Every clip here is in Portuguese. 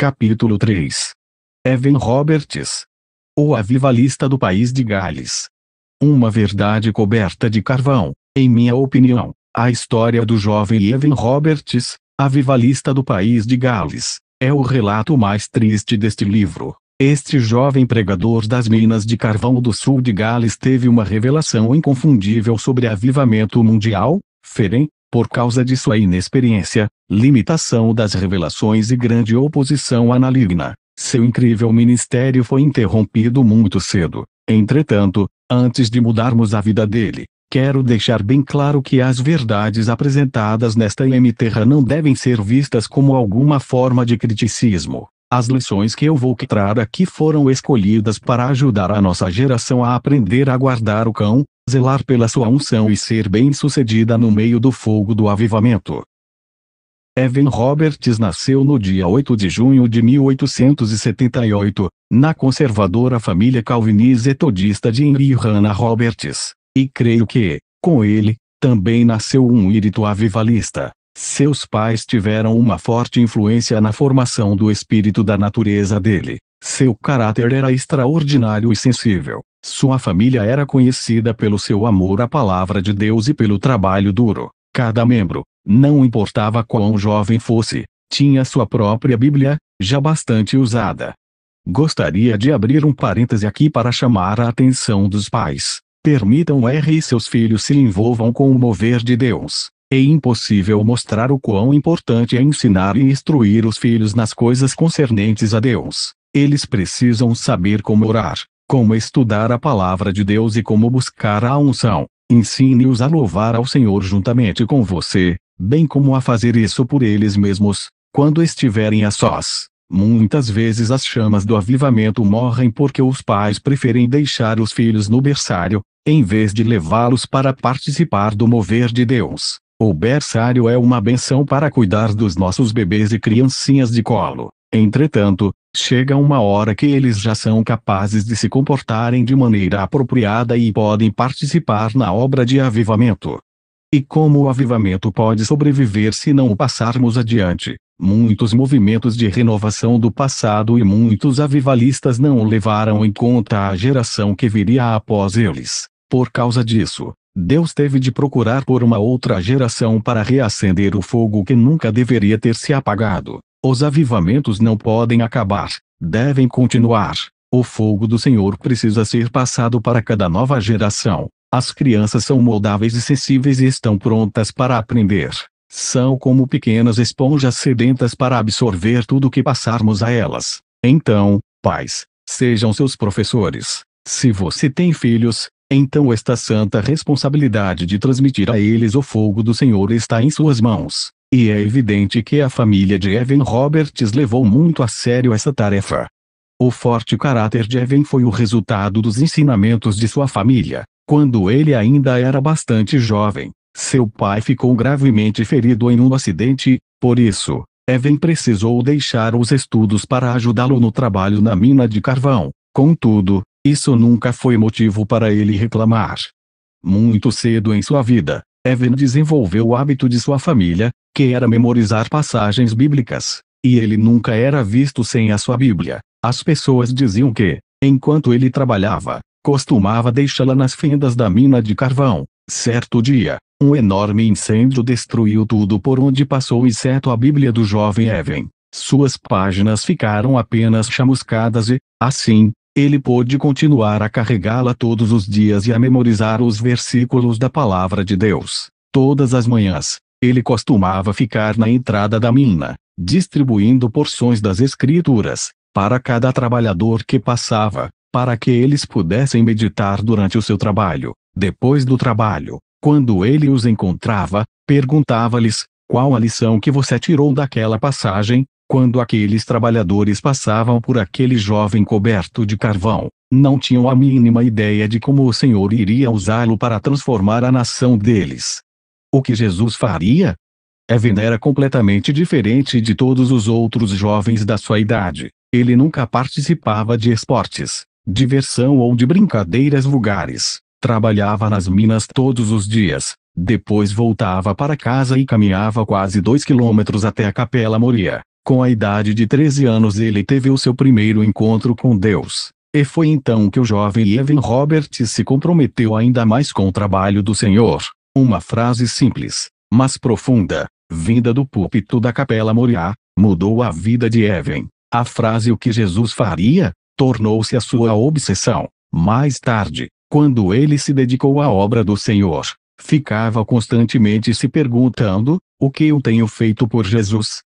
Capítulo 3 Evan Roberts O avivalista do país de Gales. Uma verdade coberta de carvão, em minha opinião, a história do jovem Evan Roberts, avivalista do país de Gales, é o relato mais triste deste livro. Este jovem pregador das minas de carvão do sul de Gales teve uma revelação inconfundível sobre avivamento mundial, Ferenc por causa de sua inexperiência, limitação das revelações e grande oposição à maligna. Seu incrível ministério foi interrompido muito cedo. Entretanto, antes de mudarmos a vida dele, quero deixar bem claro que as verdades apresentadas nesta terra não devem ser vistas como alguma forma de criticismo. As lições que eu vou tratar aqui foram escolhidas para ajudar a nossa geração a aprender a guardar o cão, zelar pela sua unção e ser bem-sucedida no meio do fogo do avivamento. Evan Roberts nasceu no dia 8 de junho de 1878, na conservadora família calvinista todista de Henry Hannah Roberts, e creio que, com ele, também nasceu um írito avivalista. Seus pais tiveram uma forte influência na formação do espírito da natureza dele. Seu caráter era extraordinário e sensível. Sua família era conhecida pelo seu amor à palavra de Deus e pelo trabalho duro. Cada membro, não importava quão jovem fosse, tinha sua própria Bíblia, já bastante usada. Gostaria de abrir um parêntese aqui para chamar a atenção dos pais. Permitam R e seus filhos se envolvam com o mover de Deus. É impossível mostrar o quão importante é ensinar e instruir os filhos nas coisas concernentes a Deus. Eles precisam saber como orar, como estudar a palavra de Deus e como buscar a unção. Ensine-os a louvar ao Senhor juntamente com você, bem como a fazer isso por eles mesmos, quando estiverem a sós. Muitas vezes as chamas do avivamento morrem porque os pais preferem deixar os filhos no berçário, em vez de levá-los para participar do mover de Deus. O berçário é uma benção para cuidar dos nossos bebês e criancinhas de colo. Entretanto, chega uma hora que eles já são capazes de se comportarem de maneira apropriada e podem participar na obra de avivamento. E como o avivamento pode sobreviver se não o passarmos adiante? Muitos movimentos de renovação do passado e muitos avivalistas não levaram em conta a geração que viria após eles. Por causa disso, Deus teve de procurar por uma outra geração para reacender o fogo que nunca deveria ter se apagado. Os avivamentos não podem acabar, devem continuar. O fogo do Senhor precisa ser passado para cada nova geração. As crianças são moldáveis e sensíveis e estão prontas para aprender. São como pequenas esponjas sedentas para absorver tudo que passarmos a elas. Então, pais, sejam seus professores. Se você tem filhos, então esta santa responsabilidade de transmitir a eles o fogo do Senhor está em suas mãos. E é evidente que a família de Evan Roberts levou muito a sério essa tarefa. O forte caráter de Evan foi o resultado dos ensinamentos de sua família. Quando ele ainda era bastante jovem, seu pai ficou gravemente ferido em um acidente, por isso, Evan precisou deixar os estudos para ajudá-lo no trabalho na mina de carvão. Contudo, isso nunca foi motivo para ele reclamar. Muito cedo em sua vida, Evan desenvolveu o hábito de sua família, que era memorizar passagens bíblicas, e ele nunca era visto sem a sua Bíblia. As pessoas diziam que, enquanto ele trabalhava, costumava deixá-la nas fendas da mina de carvão. Certo dia, um enorme incêndio destruiu tudo por onde passou exceto a Bíblia do jovem Evan. Suas páginas ficaram apenas chamuscadas e, assim, ele pôde continuar a carregá-la todos os dias e a memorizar os versículos da Palavra de Deus. Todas as manhãs, ele costumava ficar na entrada da mina, distribuindo porções das escrituras, para cada trabalhador que passava, para que eles pudessem meditar durante o seu trabalho. Depois do trabalho, quando ele os encontrava, perguntava-lhes: qual a lição que você tirou daquela passagem? Quando aqueles trabalhadores passavam por aquele jovem coberto de carvão, não tinham a mínima ideia de como o Senhor iria usá-lo para transformar a nação deles. O que Jesus faria? Evan era completamente diferente de todos os outros jovens da sua idade. Ele nunca participava de esportes, diversão ou de brincadeiras vulgares. Trabalhava nas minas todos os dias, depois voltava para casa e caminhava quase dois quilômetros até a Capela Moria. Com a idade de 13 anos ele teve o seu primeiro encontro com Deus. E foi então que o jovem Evan Roberts se comprometeu ainda mais com o trabalho do Senhor. Uma frase simples, mas profunda, vinda do púlpito da Capela Moriá, mudou a vida de Evan. A frase o que Jesus faria, tornou-se a sua obsessão. Mais tarde, quando ele se dedicou à obra do Senhor, ficava constantemente se perguntando: o que eu tenho feito por Jesus?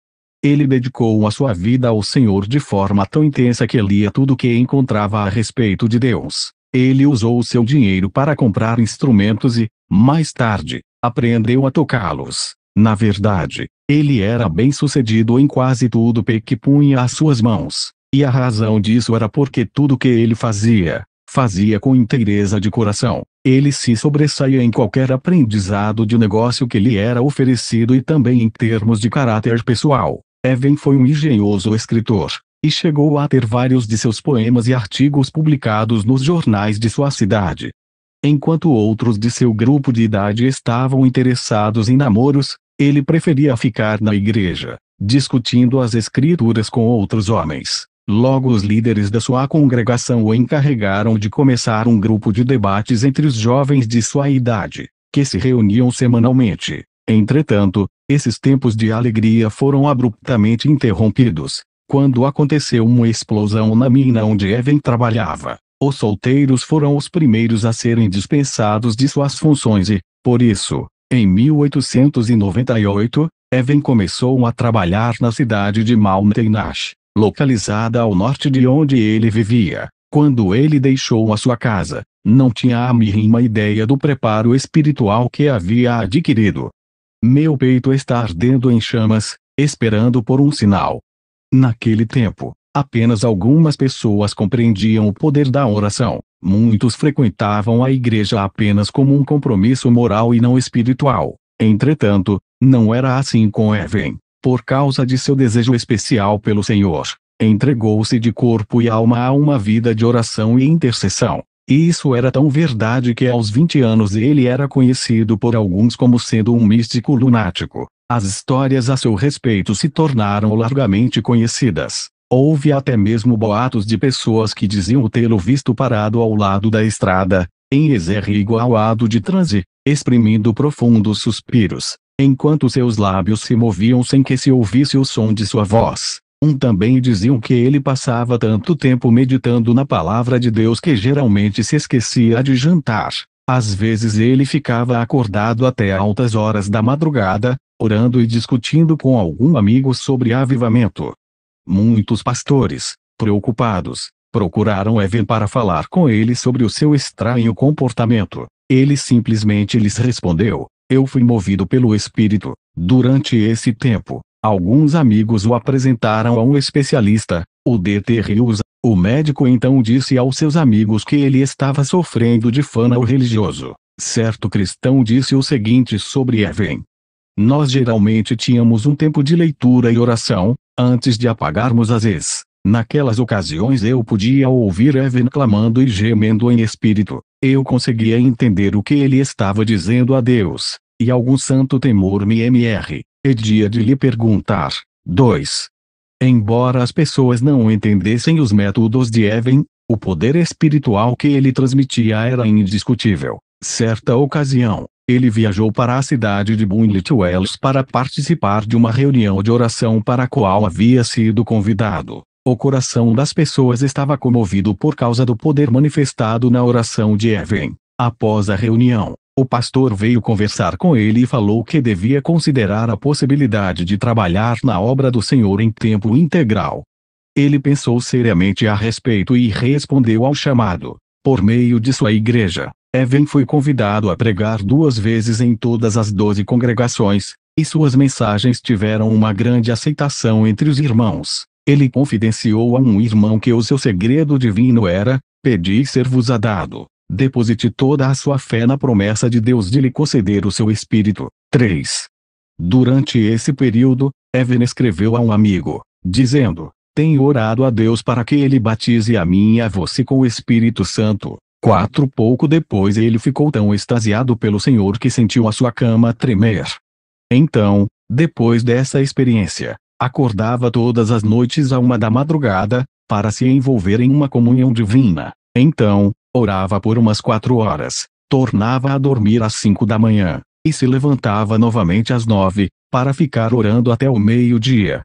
Ele dedicou a sua vida ao Senhor de forma tão intensa que lia tudo o que encontrava a respeito de Deus. Ele usou o seu dinheiro para comprar instrumentos e, mais tarde, aprendeu a tocá-los. Na verdade, ele era bem sucedido em quase tudo que punha às suas mãos, e a razão disso era porque tudo que ele fazia, fazia com inteireza de coração. Ele se sobressaía em qualquer aprendizado de negócio que lhe era oferecido e também em termos de caráter pessoal. Evan foi um engenhoso escritor, e chegou a ter vários de seus poemas e artigos publicados nos jornais de sua cidade. Enquanto outros de seu grupo de idade estavam interessados em namoros, ele preferia ficar na igreja, discutindo as escrituras com outros homens. Logo os líderes da sua congregação o encarregaram de começar um grupo de debates entre os jovens de sua idade, que se reuniam semanalmente. Entretanto, esses tempos de alegria foram abruptamente interrompidos, quando aconteceu uma explosão na mina onde Evan trabalhava. Os solteiros foram os primeiros a serem dispensados de suas funções e, por isso, em 1898, Evan começou a trabalhar na cidade de Mountain Ash, localizada ao norte de onde ele vivia. Quando ele deixou a sua casa, não tinha a mínima ideia do preparo espiritual que havia adquirido. Meu peito está ardendo em chamas, esperando por um sinal. Naquele tempo, Apenas algumas pessoas compreendiam o poder da oração. Muitos frequentavam a igreja apenas como um compromisso moral e não espiritual. Entretanto, não era assim com Evan. Por causa de seu desejo especial pelo Senhor, entregou-se de corpo e alma a uma vida de oração e intercessão. E isso era tão verdade que aos 20 anos ele era conhecido por alguns como sendo um místico lunático. As histórias a seu respeito se tornaram largamente conhecidas. Houve até mesmo boatos de pessoas que diziam tê-lo visto parado ao lado da estrada, em exerre igualado de transe, exprimindo profundos suspiros, enquanto seus lábios se moviam sem que se ouvisse o som de sua voz. Um também diziam que ele passava tanto tempo meditando na palavra de Deus que geralmente se esquecia de jantar. Às vezes ele ficava acordado até altas horas da madrugada, orando e discutindo com algum amigo sobre avivamento. Muitos pastores, preocupados, procuraram Evan para falar com ele sobre o seu estranho comportamento. Ele simplesmente lhes respondeu: Eu fui movido pelo Espírito. Durante esse tempo, alguns amigos o apresentaram a um especialista, o DTR. Hughes. O médico então disse aos seus amigos que ele estava sofrendo de fana ou religioso. Certo cristão disse o seguinte sobre Evan: nós geralmente tínhamos um tempo de leitura e oração, antes de apagarmos as ex. Naquelas ocasiões eu podia ouvir Evan clamando e gemendo em espírito. Eu conseguia entender o que ele estava dizendo a Deus, e algum santo temor me MR. Edia de lhe perguntar. 2. Embora as pessoas não entendessem os métodos de Evan, o poder espiritual que ele transmitia era indiscutível. Certa ocasião, ele viajou para a cidade de Bunlit Wells para participar de uma reunião de oração para a qual havia sido convidado. O coração das pessoas estava comovido por causa do poder manifestado na oração de Evan. Após a reunião, o pastor veio conversar com ele e falou que devia considerar a possibilidade de trabalhar na obra do Senhor em tempo integral. Ele pensou seriamente a respeito e respondeu ao chamado. Por meio de sua igreja, Evan foi convidado a pregar duas vezes em todas as doze congregações, e suas mensagens tiveram uma grande aceitação entre os irmãos. Ele confidenciou a um irmão que o seu segredo divino era: Pedi ser vos a dado. Deposite toda a sua fé na promessa de Deus de lhe conceder o seu espírito. 3. Durante esse período, Evan escreveu a um amigo, dizendo: Tenho orado a Deus para que ele batize a mim e a você com o Espírito Santo. 4. Pouco depois ele ficou tão extasiado pelo Senhor que sentiu a sua cama tremer. Então, depois dessa experiência, acordava todas as noites à uma da madrugada, para se envolver em uma comunhão divina. Então, orava por umas quatro horas, tornava a dormir às cinco da manhã, e se levantava novamente às nove, para ficar orando até o meio-dia.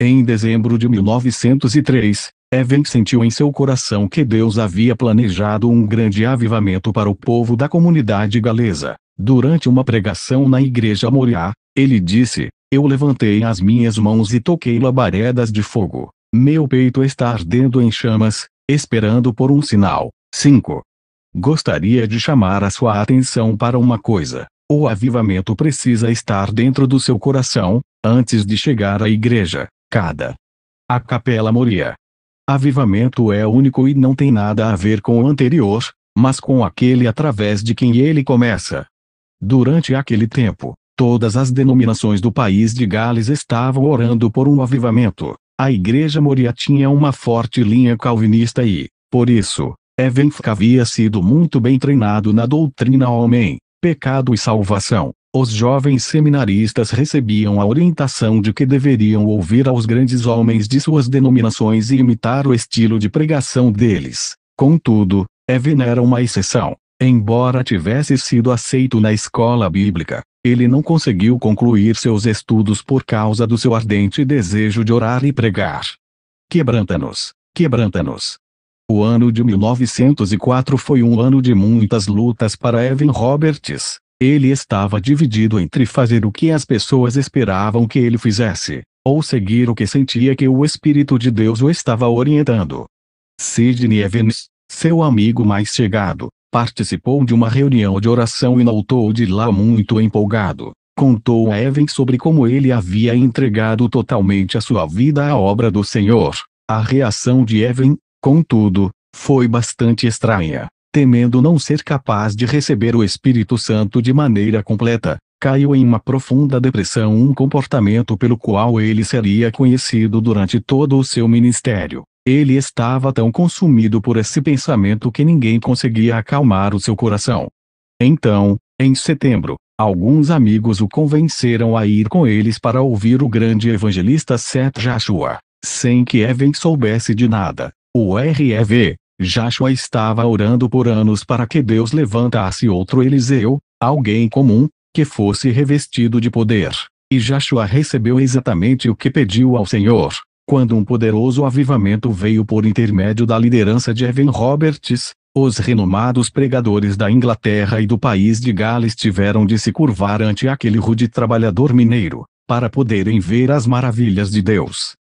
Em dezembro de 1903, Evan sentiu em seu coração que Deus havia planejado um grande avivamento para o povo da comunidade galesa. Durante uma pregação na igreja Moriá, ele disse: Eu levantei as minhas mãos e toquei labaredas de fogo. Meu peito está ardendo em chamas, esperando por um sinal. 5. Gostaria de chamar a sua atenção para uma coisa. O avivamento precisa estar dentro do seu coração, antes de chegar à igreja. Cada. A Capela Moria Avivamento é único e não tem nada a ver com o anterior, mas com aquele através de quem ele começa. Durante aquele tempo, todas as denominações do país de Gales estavam orando por um avivamento. A Igreja Moria tinha uma forte linha calvinista e, por isso, Evenk havia sido muito bem treinado na doutrina homem, pecado e salvação. Os jovens seminaristas recebiam a orientação de que deveriam ouvir aos grandes homens de suas denominações e imitar o estilo de pregação deles. Contudo, Evan era uma exceção. Embora tivesse sido aceito na escola bíblica, ele não conseguiu concluir seus estudos por causa do seu ardente desejo de orar e pregar. Quebranta-nos, quebranta-nos. O ano de 1904 foi um ano de muitas lutas para Evan Roberts. Ele estava dividido entre fazer o que as pessoas esperavam que ele fizesse, ou seguir o que sentia que o Espírito de Deus o estava orientando. Sidney Evans, seu amigo mais chegado, participou de uma reunião de oração e notou de lá muito empolgado. Contou a Evans sobre como ele havia entregado totalmente a sua vida à obra do Senhor. A reação de Evan, contudo, foi bastante estranha temendo não ser capaz de receber o Espírito Santo de maneira completa, caiu em uma profunda depressão, um comportamento pelo qual ele seria conhecido durante todo o seu ministério. Ele estava tão consumido por esse pensamento que ninguém conseguia acalmar o seu coração. Então, em setembro, alguns amigos o convenceram a ir com eles para ouvir o grande evangelista Seth Joshua, sem que Evan soubesse de nada. O REV, Joshua estava orando por anos para que Deus levantasse outro Eliseu, alguém comum, que fosse revestido de poder. E Joshua recebeu exatamente o que pediu ao Senhor, quando um poderoso avivamento veio por intermédio da liderança de Evan Roberts, os renomados pregadores da Inglaterra e do país de Gales tiveram de se curvar ante aquele rude trabalhador mineiro, para poderem ver as maravilhas de Deus.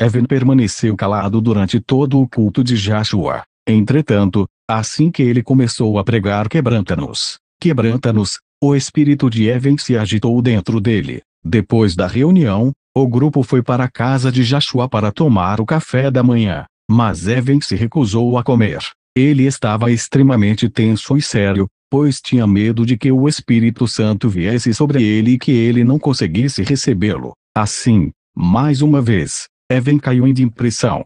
Evan permaneceu calado durante todo o culto de Joshua, Entretanto, assim que ele começou a pregar quebranta-nos, quebranta-nos, o espírito de Evan se agitou dentro dele. Depois da reunião, o grupo foi para a casa de Joshua para tomar o café da manhã, mas Evan se recusou a comer. Ele estava extremamente tenso e sério, pois tinha medo de que o Espírito Santo viesse sobre ele e que ele não conseguisse recebê-lo. Assim, mais uma vez, Evan caiu em depressão.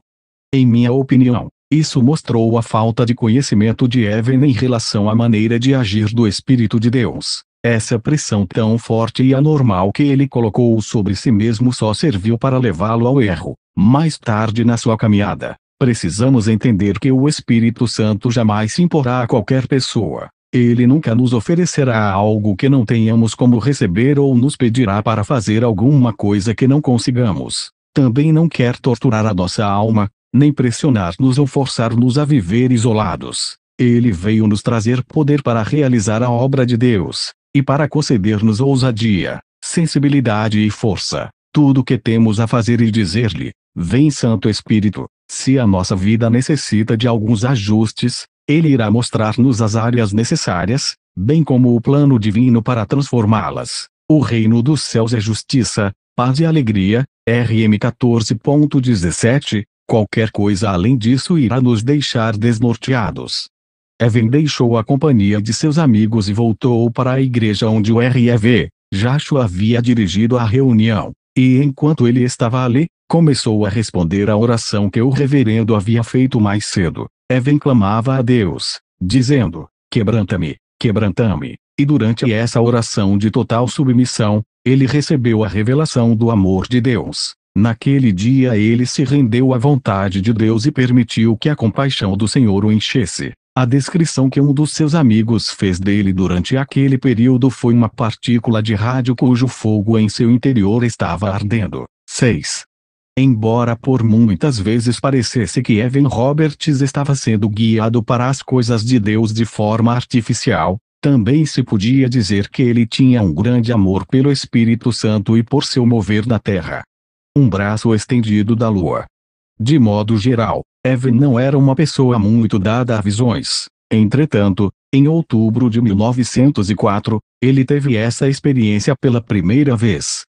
Em minha opinião, isso mostrou a falta de conhecimento de Evan em relação à maneira de agir do Espírito de Deus. Essa pressão tão forte e anormal que ele colocou sobre si mesmo só serviu para levá-lo ao erro. Mais tarde na sua caminhada, precisamos entender que o Espírito Santo jamais se imporá a qualquer pessoa. Ele nunca nos oferecerá algo que não tenhamos como receber ou nos pedirá para fazer alguma coisa que não consigamos. Também não quer torturar a nossa alma, nem pressionar-nos ou forçar-nos a viver isolados. Ele veio nos trazer poder para realizar a obra de Deus, e para conceder-nos ousadia, sensibilidade e força. Tudo o que temos a fazer e dizer-lhe, vem Santo Espírito, se a nossa vida necessita de alguns ajustes, ele irá mostrar-nos as áreas necessárias, bem como o plano divino para transformá-las. O reino dos céus é justiça, paz e alegria. RM 14.17, Qualquer coisa além disso irá nos deixar desnorteados. Evan deixou a companhia de seus amigos e voltou para a igreja onde o REV, Jacho havia dirigido a reunião, e enquanto ele estava ali, começou a responder à oração que o reverendo havia feito mais cedo. Evan clamava a Deus, dizendo, quebranta-me, quebranta-me, e durante essa oração de total submissão, ele recebeu a revelação do amor de Deus. Naquele dia ele se rendeu à vontade de Deus e permitiu que a compaixão do Senhor o enchesse. A descrição que um dos seus amigos fez dele durante aquele período foi uma partícula de rádio cujo fogo em seu interior estava ardendo. 6. Embora por muitas vezes parecesse que Evan Roberts estava sendo guiado para as coisas de Deus de forma artificial, também se podia dizer que ele tinha um grande amor pelo Espírito Santo e por seu mover na terra um braço estendido da lua. De modo geral, Evan não era uma pessoa muito dada a visões. Entretanto, em outubro de 1904, ele teve essa experiência pela primeira vez.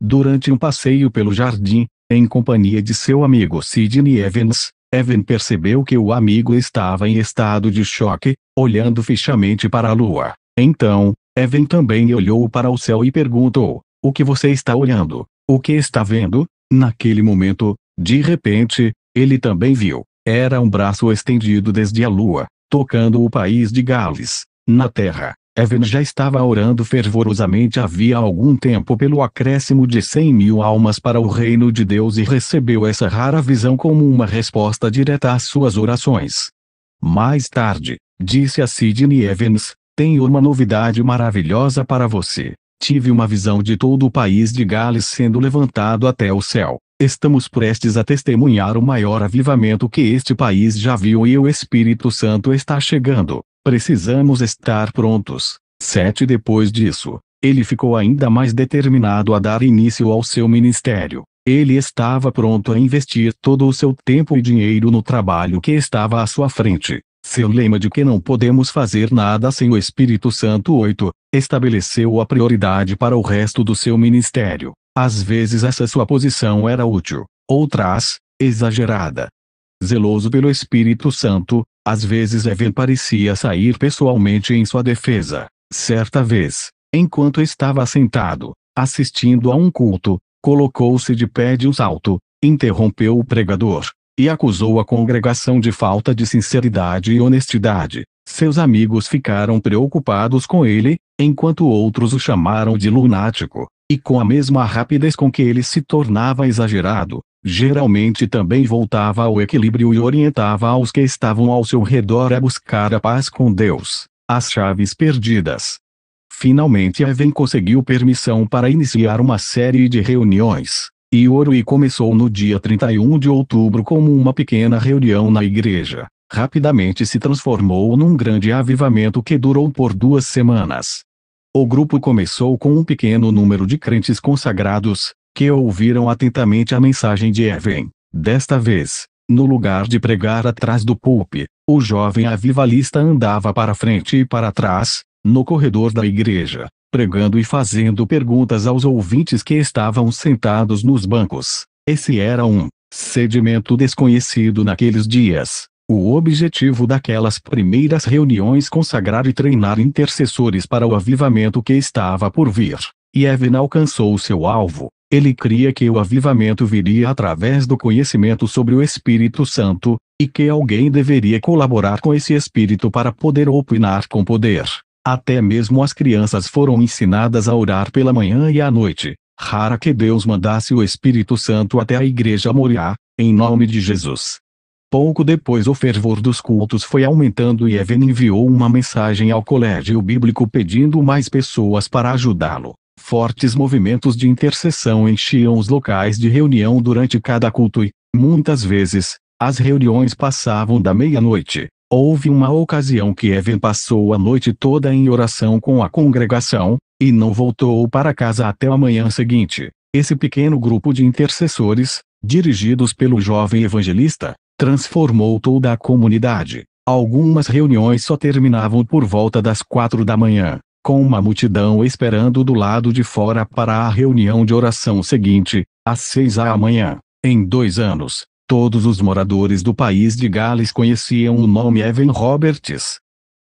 Durante um passeio pelo jardim, em companhia de seu amigo Sidney Evans, Evan percebeu que o amigo estava em estado de choque, olhando fixamente para a lua. Então, Evan também olhou para o céu e perguntou: O que você está olhando? O que está vendo? Naquele momento, de repente, ele também viu. Era um braço estendido desde a lua, tocando o país de Gales. Na terra, Evan já estava orando fervorosamente havia algum tempo pelo acréscimo de cem mil almas para o reino de Deus e recebeu essa rara visão como uma resposta direta às suas orações. Mais tarde, disse a Sidney Evans, tenho uma novidade maravilhosa para você. Tive uma visão de todo o país de Gales sendo levantado até o céu. Estamos prestes a testemunhar o maior avivamento que este país já viu e o Espírito Santo está chegando. Precisamos estar prontos. Sete. Depois disso, ele ficou ainda mais determinado a dar início ao seu ministério. Ele estava pronto a investir todo o seu tempo e dinheiro no trabalho que estava à sua frente. Seu lema de que não podemos fazer nada sem o Espírito Santo 8, estabeleceu a prioridade para o resto do seu ministério. Às vezes essa sua posição era útil, outras, exagerada. Zeloso pelo Espírito Santo, às vezes Evan é parecia sair pessoalmente em sua defesa. Certa vez, enquanto estava sentado, assistindo a um culto, colocou-se de pé de um salto, interrompeu o pregador, e acusou a congregação de falta de sinceridade e honestidade. Seus amigos ficaram preocupados com ele, enquanto outros o chamaram de lunático, e com a mesma rapidez com que ele se tornava exagerado, geralmente também voltava ao equilíbrio e orientava aos que estavam ao seu redor a buscar a paz com Deus, as chaves perdidas. Finalmente Evan conseguiu permissão para iniciar uma série de reuniões, e ouro e começou no dia 31 de outubro como uma pequena reunião na igreja. Rapidamente se transformou num grande avivamento que durou por duas semanas. O grupo começou com um pequeno número de crentes consagrados, que ouviram atentamente a mensagem de Evan. Desta vez, no lugar de pregar atrás do pulpe, o jovem avivalista andava para frente e para trás, no corredor da igreja, pregando e fazendo perguntas aos ouvintes que estavam sentados nos bancos. Esse era um sedimento desconhecido naqueles dias. O objetivo daquelas primeiras reuniões consagrar e treinar intercessores para o avivamento que estava por vir. E Evan alcançou seu alvo. Ele cria que o avivamento viria através do conhecimento sobre o Espírito Santo, e que alguém deveria colaborar com esse Espírito para poder opinar com poder. Até mesmo as crianças foram ensinadas a orar pela manhã e à noite. Rara que Deus mandasse o Espírito Santo até a igreja Moriá, em nome de Jesus. Pouco depois o fervor dos cultos foi aumentando e Evan enviou uma mensagem ao colégio bíblico pedindo mais pessoas para ajudá-lo. Fortes movimentos de intercessão enchiam os locais de reunião durante cada culto e, muitas vezes, as reuniões passavam da meia-noite. Houve uma ocasião que Evan passou a noite toda em oração com a congregação, e não voltou para casa até a manhã seguinte. Esse pequeno grupo de intercessores, dirigidos pelo jovem evangelista, transformou toda a comunidade. Algumas reuniões só terminavam por volta das quatro da manhã, com uma multidão esperando do lado de fora para a reunião de oração seguinte, às seis da manhã. Em dois anos, Todos os moradores do país de Gales conheciam o nome Evan Roberts.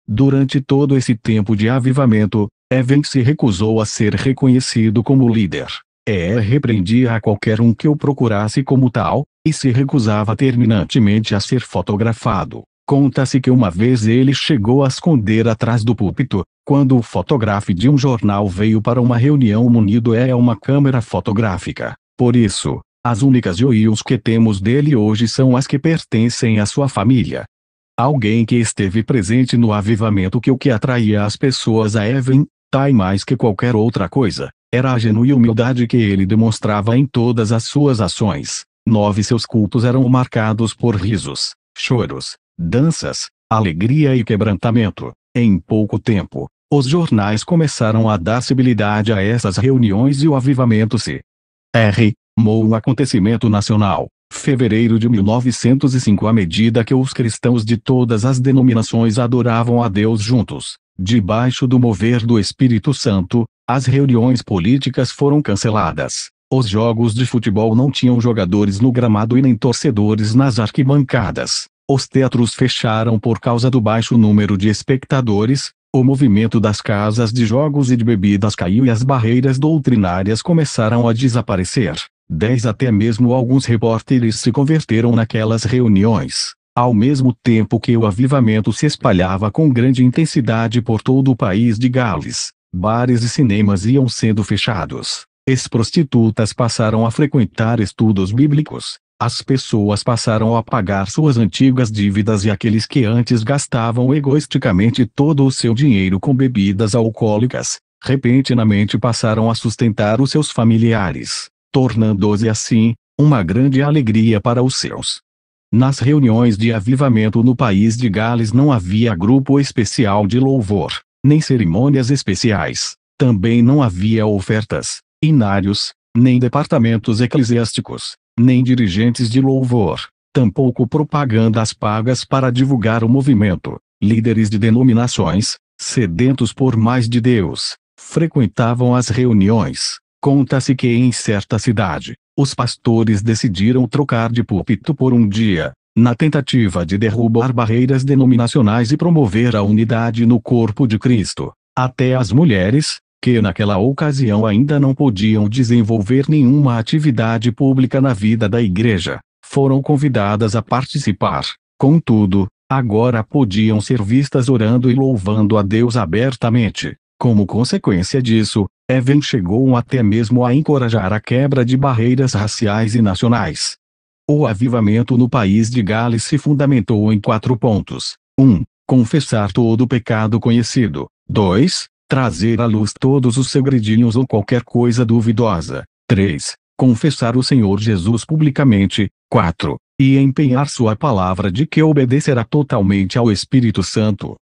Durante todo esse tempo de avivamento, Evan se recusou a ser reconhecido como líder. E é, repreendia a qualquer um que o procurasse como tal, e se recusava terminantemente a ser fotografado. Conta-se que uma vez ele chegou a esconder atrás do púlpito, quando o fotógrafo de um jornal veio para uma reunião munido é, é uma câmera fotográfica. Por isso, as únicas joias que temos dele hoje são as que pertencem à sua família. Alguém que esteve presente no avivamento que o que atraía as pessoas a Evan, Tai mais que qualquer outra coisa, era a genuína humildade que ele demonstrava em todas as suas ações. Nove seus cultos eram marcados por risos, choros, danças, alegria e quebrantamento. Em pouco tempo, os jornais começaram a dar civilidade a essas reuniões e o avivamento se R Mou acontecimento nacional. Fevereiro de 1905 à medida que os cristãos de todas as denominações adoravam a Deus juntos, debaixo do mover do Espírito Santo, as reuniões políticas foram canceladas. Os jogos de futebol não tinham jogadores no gramado e nem torcedores nas arquibancadas. Os teatros fecharam por causa do baixo número de espectadores, o movimento das casas de jogos e de bebidas caiu e as barreiras doutrinárias começaram a desaparecer. Dez até mesmo alguns repórteres se converteram naquelas reuniões. Ao mesmo tempo que o avivamento se espalhava com grande intensidade por todo o país de Gales, bares e cinemas iam sendo fechados. Ex-prostitutas passaram a frequentar estudos bíblicos. As pessoas passaram a pagar suas antigas dívidas e aqueles que antes gastavam egoisticamente todo o seu dinheiro com bebidas alcoólicas, repentinamente passaram a sustentar os seus familiares tornando-se assim, uma grande alegria para os seus. Nas reuniões de avivamento no país de Gales não havia grupo especial de louvor, nem cerimônias especiais, também não havia ofertas, inários, nem departamentos eclesiásticos, nem dirigentes de louvor, tampouco propagandas pagas para divulgar o movimento. Líderes de denominações, sedentos por mais de Deus, frequentavam as reuniões, Conta-se que em certa cidade, os pastores decidiram trocar de púlpito por um dia, na tentativa de derrubar barreiras denominacionais e promover a unidade no corpo de Cristo. Até as mulheres, que naquela ocasião ainda não podiam desenvolver nenhuma atividade pública na vida da igreja, foram convidadas a participar. Contudo, agora podiam ser vistas orando e louvando a Deus abertamente. Como consequência disso, Evan chegou até mesmo a encorajar a quebra de barreiras raciais e nacionais. O avivamento no país de Gales se fundamentou em quatro pontos: 1. Um, confessar todo o pecado conhecido. 2. Trazer à luz todos os segredinhos ou qualquer coisa duvidosa. 3. Confessar o Senhor Jesus publicamente. 4. E empenhar sua palavra de que obedecerá totalmente ao Espírito Santo.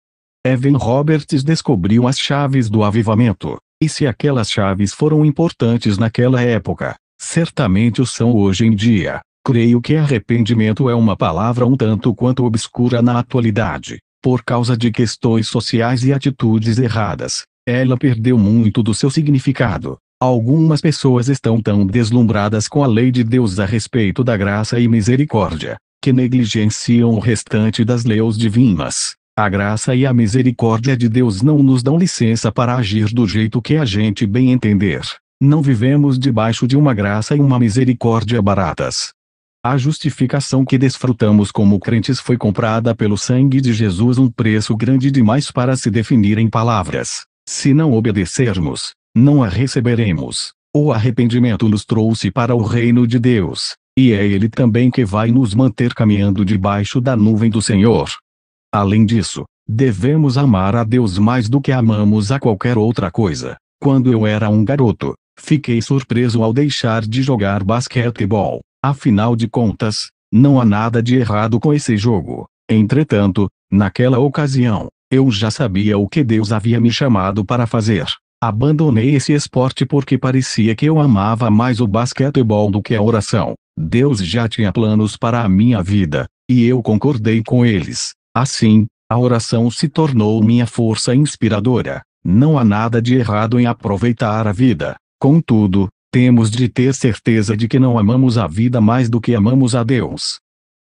Evan Roberts descobriu as chaves do avivamento. E se aquelas chaves foram importantes naquela época, certamente o são hoje em dia. Creio que arrependimento é uma palavra um tanto quanto obscura na atualidade, por causa de questões sociais e atitudes erradas. Ela perdeu muito do seu significado. Algumas pessoas estão tão deslumbradas com a lei de Deus a respeito da graça e misericórdia, que negligenciam o restante das leis divinas. A graça e a misericórdia de Deus não nos dão licença para agir do jeito que a gente bem entender. Não vivemos debaixo de uma graça e uma misericórdia baratas. A justificação que desfrutamos como crentes foi comprada pelo sangue de Jesus um preço grande demais para se definir em palavras. Se não obedecermos, não a receberemos. O arrependimento nos trouxe para o reino de Deus, e é ele também que vai nos manter caminhando debaixo da nuvem do Senhor. Além disso, devemos amar a Deus mais do que amamos a qualquer outra coisa. Quando eu era um garoto, fiquei surpreso ao deixar de jogar basquetebol. Afinal de contas, não há nada de errado com esse jogo. Entretanto, naquela ocasião, eu já sabia o que Deus havia me chamado para fazer. Abandonei esse esporte porque parecia que eu amava mais o basquetebol do que a oração. Deus já tinha planos para a minha vida, e eu concordei com eles. Assim, a oração se tornou minha força inspiradora. Não há nada de errado em aproveitar a vida. Contudo, temos de ter certeza de que não amamos a vida mais do que amamos a Deus.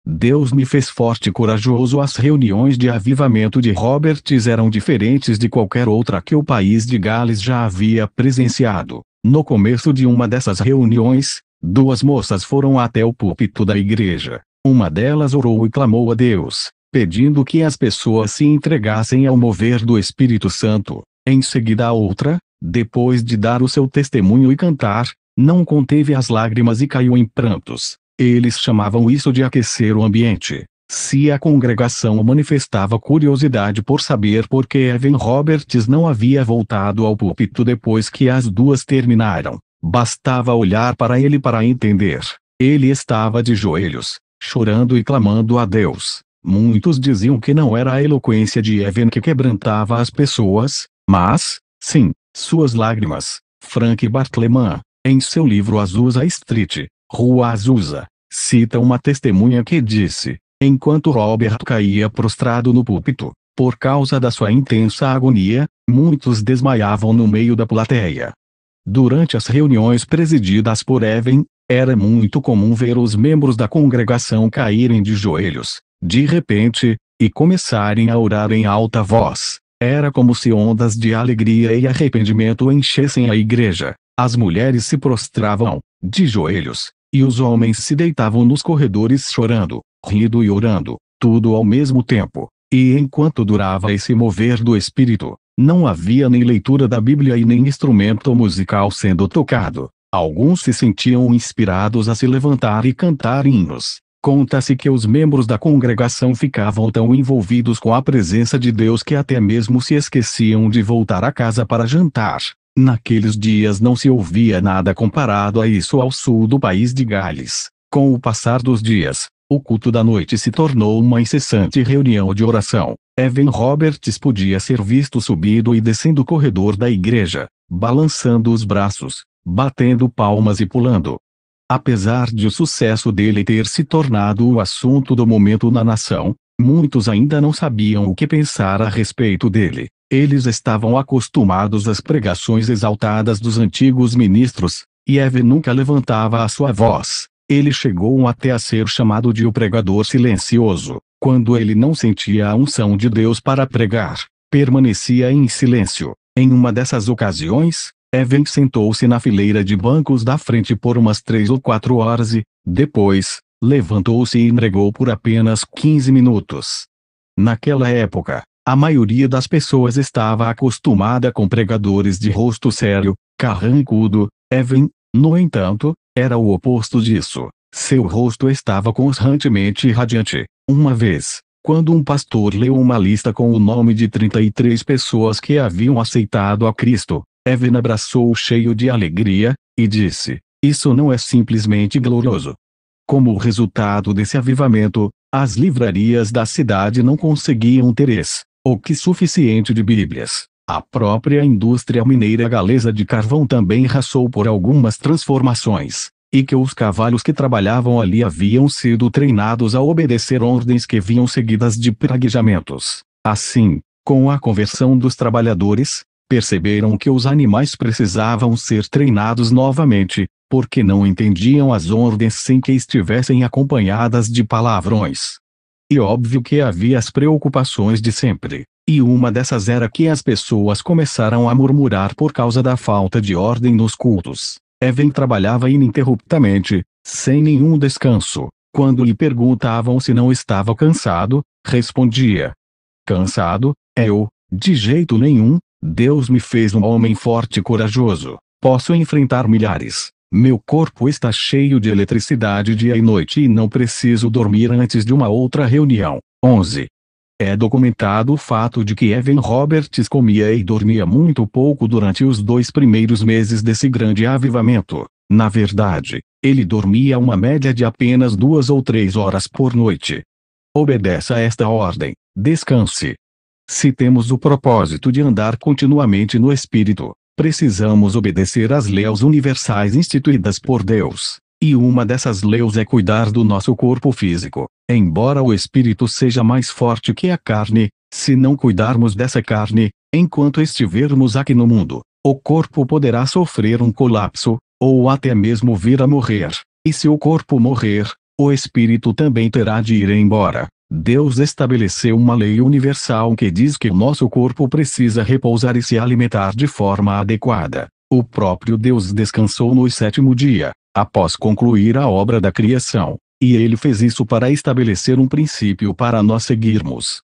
Deus me fez forte e corajoso. As reuniões de avivamento de Roberts eram diferentes de qualquer outra que o país de Gales já havia presenciado. No começo de uma dessas reuniões, duas moças foram até o púlpito da igreja. Uma delas orou e clamou a Deus: pedindo que as pessoas se entregassem ao mover do Espírito Santo. Em seguida a outra, depois de dar o seu testemunho e cantar, não conteve as lágrimas e caiu em prantos. Eles chamavam isso de aquecer o ambiente. Se a congregação manifestava curiosidade por saber por que Evan Roberts não havia voltado ao púlpito depois que as duas terminaram, bastava olhar para ele para entender. Ele estava de joelhos, chorando e clamando a Deus. Muitos diziam que não era a eloquência de Evan que quebrantava as pessoas, mas, sim, suas lágrimas. Frank Bartleman, em seu livro Azusa Street, Rua Azusa, cita uma testemunha que disse: enquanto Robert caía prostrado no púlpito, por causa da sua intensa agonia, muitos desmaiavam no meio da plateia. Durante as reuniões presididas por Evan, era muito comum ver os membros da congregação caírem de joelhos, de repente, e começarem a orar em alta voz. Era como se ondas de alegria e arrependimento enchessem a igreja. As mulheres se prostravam, de joelhos, e os homens se deitavam nos corredores chorando, rindo e orando, tudo ao mesmo tempo. E enquanto durava esse mover do espírito, não havia nem leitura da Bíblia e nem instrumento musical sendo tocado. Alguns se sentiam inspirados a se levantar e cantar hinos, Conta-se que os membros da congregação ficavam tão envolvidos com a presença de Deus que até mesmo se esqueciam de voltar a casa para jantar. Naqueles dias não se ouvia nada comparado a isso ao sul do país de Gales. Com o passar dos dias, o culto da noite se tornou uma incessante reunião de oração. Evan Roberts podia ser visto subindo e descendo o corredor da igreja, balançando os braços, batendo palmas e pulando. Apesar de o sucesso dele ter se tornado o assunto do momento na nação, muitos ainda não sabiam o que pensar a respeito dele. Eles estavam acostumados às pregações exaltadas dos antigos ministros, e Eve nunca levantava a sua voz. Ele chegou até a ser chamado de o pregador silencioso. Quando ele não sentia a unção de Deus para pregar, permanecia em silêncio. Em uma dessas ocasiões, Evan sentou-se na fileira de bancos da frente por umas três ou quatro horas e, depois, levantou-se e entregou por apenas 15 minutos. Naquela época, a maioria das pessoas estava acostumada com pregadores de rosto sério, carrancudo. Evan, no entanto, era o oposto disso. Seu rosto estava constantemente radiante. Uma vez, quando um pastor leu uma lista com o nome de 33 pessoas que haviam aceitado a Cristo, Evan abraçou-o cheio de alegria, e disse: Isso não é simplesmente glorioso. Como resultado desse avivamento, as livrarias da cidade não conseguiam ter esse, ou que suficiente de Bíblias. A própria indústria mineira galesa de carvão também raçou por algumas transformações, e que os cavalos que trabalhavam ali haviam sido treinados a obedecer ordens que vinham seguidas de praguejamentos. Assim, com a conversão dos trabalhadores, perceberam que os animais precisavam ser treinados novamente, porque não entendiam as ordens sem que estivessem acompanhadas de palavrões. E óbvio que havia as preocupações de sempre, e uma dessas era que as pessoas começaram a murmurar por causa da falta de ordem nos cultos. Evan trabalhava ininterruptamente, sem nenhum descanso. Quando lhe perguntavam se não estava cansado, respondia: Cansado, eu, de jeito nenhum, Deus me fez um homem forte e corajoso. Posso enfrentar milhares. Meu corpo está cheio de eletricidade dia e noite e não preciso dormir antes de uma outra reunião. 11. É documentado o fato de que Evan Roberts comia e dormia muito pouco durante os dois primeiros meses desse grande avivamento. Na verdade, ele dormia uma média de apenas duas ou três horas por noite. Obedeça esta ordem, descanse, se temos o propósito de andar continuamente no Espírito, precisamos obedecer às leis universais instituídas por Deus. E uma dessas leis é cuidar do nosso corpo físico. Embora o espírito seja mais forte que a carne, se não cuidarmos dessa carne, enquanto estivermos aqui no mundo, o corpo poderá sofrer um colapso, ou até mesmo vir a morrer. E se o corpo morrer, o espírito também terá de ir embora. Deus estabeleceu uma lei universal que diz que o nosso corpo precisa repousar e se alimentar de forma adequada. O próprio Deus descansou no sétimo dia, após concluir a obra da criação, e ele fez isso para estabelecer um princípio para nós seguirmos.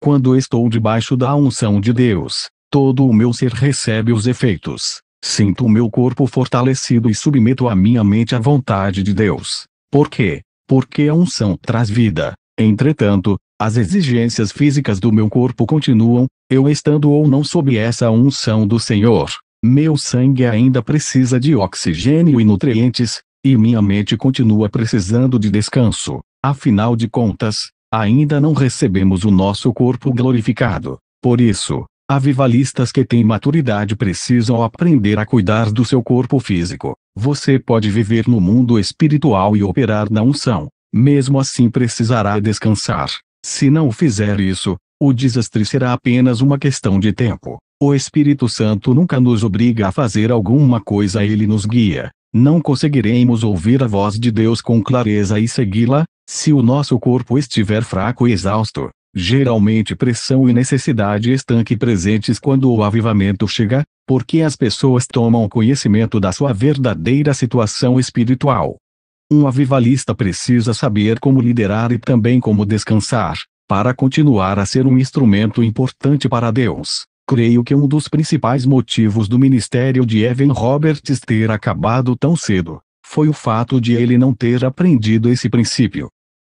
Quando estou debaixo da unção de Deus, todo o meu ser recebe os efeitos. Sinto o meu corpo fortalecido e submeto a minha mente à vontade de Deus. Por quê? Porque a unção traz vida, Entretanto, as exigências físicas do meu corpo continuam, eu estando ou não sob essa unção do Senhor. Meu sangue ainda precisa de oxigênio e nutrientes, e minha mente continua precisando de descanso. Afinal de contas, ainda não recebemos o nosso corpo glorificado. Por isso, avivalistas que têm maturidade precisam aprender a cuidar do seu corpo físico. Você pode viver no mundo espiritual e operar na unção, mesmo assim precisará descansar. Se não fizer isso, o desastre será apenas uma questão de tempo. O Espírito Santo nunca nos obriga a fazer alguma coisa, ele nos guia. Não conseguiremos ouvir a voz de Deus com clareza e segui-la, se o nosso corpo estiver fraco e exausto. Geralmente, pressão e necessidade estão presentes quando o avivamento chega, porque as pessoas tomam conhecimento da sua verdadeira situação espiritual. Um avivalista precisa saber como liderar e também como descansar, para continuar a ser um instrumento importante para Deus. Creio que um dos principais motivos do ministério de Evan Roberts ter acabado tão cedo foi o fato de ele não ter aprendido esse princípio.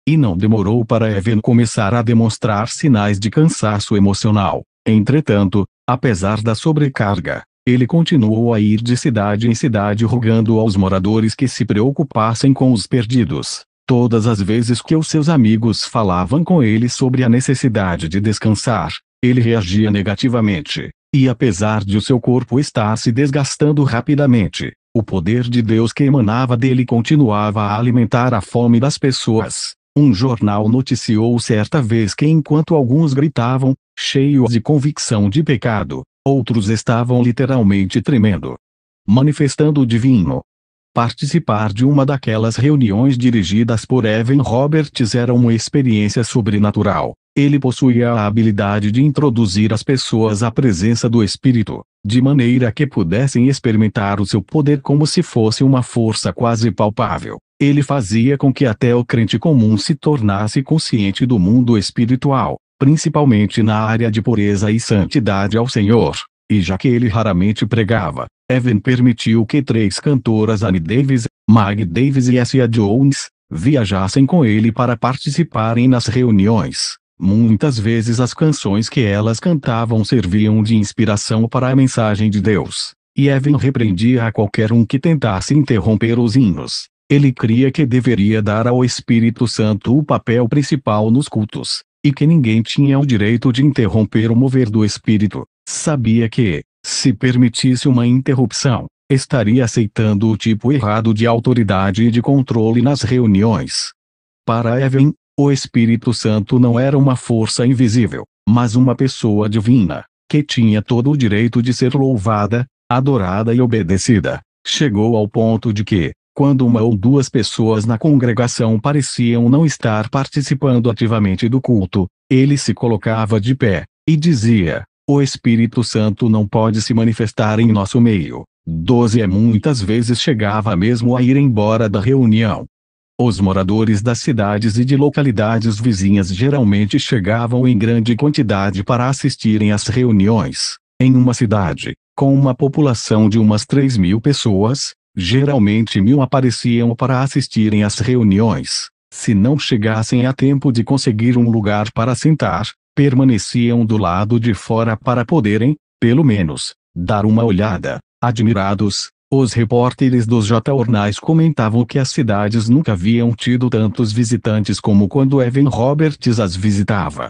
E não demorou para Evan começar a demonstrar sinais de cansaço emocional. Entretanto, apesar da sobrecarga, ele continuou a ir de cidade em cidade rogando aos moradores que se preocupassem com os perdidos. Todas as vezes que os seus amigos falavam com ele sobre a necessidade de descansar, ele reagia negativamente. E apesar de o seu corpo estar se desgastando rapidamente, o poder de Deus que emanava dele continuava a alimentar a fome das pessoas. Um jornal noticiou certa vez que enquanto alguns gritavam, cheios de convicção de pecado, Outros estavam literalmente tremendo. Manifestando o divino. Participar de uma daquelas reuniões dirigidas por Evan Roberts era uma experiência sobrenatural. Ele possuía a habilidade de introduzir as pessoas à presença do Espírito, de maneira que pudessem experimentar o seu poder como se fosse uma força quase palpável. Ele fazia com que até o crente comum se tornasse consciente do mundo espiritual, principalmente na área de pureza e santidade ao Senhor. E já que ele raramente pregava, Evan permitiu que três cantoras Annie Davis, Mag Davis e Sia Jones, viajassem com ele para participarem nas reuniões. Muitas vezes as canções que elas cantavam serviam de inspiração para a mensagem de Deus, e Evan repreendia a qualquer um que tentasse interromper os hinos. Ele cria que deveria dar ao Espírito Santo o papel principal nos cultos, e que ninguém tinha o direito de interromper o mover do espírito, sabia que, se permitisse uma interrupção, estaria aceitando o tipo errado de autoridade e de controle nas reuniões. Para Evelyn, o Espírito Santo não era uma força invisível, mas uma pessoa divina, que tinha todo o direito de ser louvada, adorada e obedecida. Chegou ao ponto de que, quando uma ou duas pessoas na congregação pareciam não estar participando ativamente do culto, ele se colocava de pé e dizia: O Espírito Santo não pode se manifestar em nosso meio. Doze é muitas vezes chegava mesmo a ir embora da reunião. Os moradores das cidades e de localidades vizinhas geralmente chegavam em grande quantidade para assistirem às reuniões. Em uma cidade, com uma população de umas 3 mil pessoas, Geralmente mil apareciam para assistirem às reuniões. Se não chegassem a tempo de conseguir um lugar para sentar, permaneciam do lado de fora para poderem, pelo menos, dar uma olhada. Admirados, os repórteres dos jornais comentavam que as cidades nunca haviam tido tantos visitantes como quando Evan Roberts as visitava.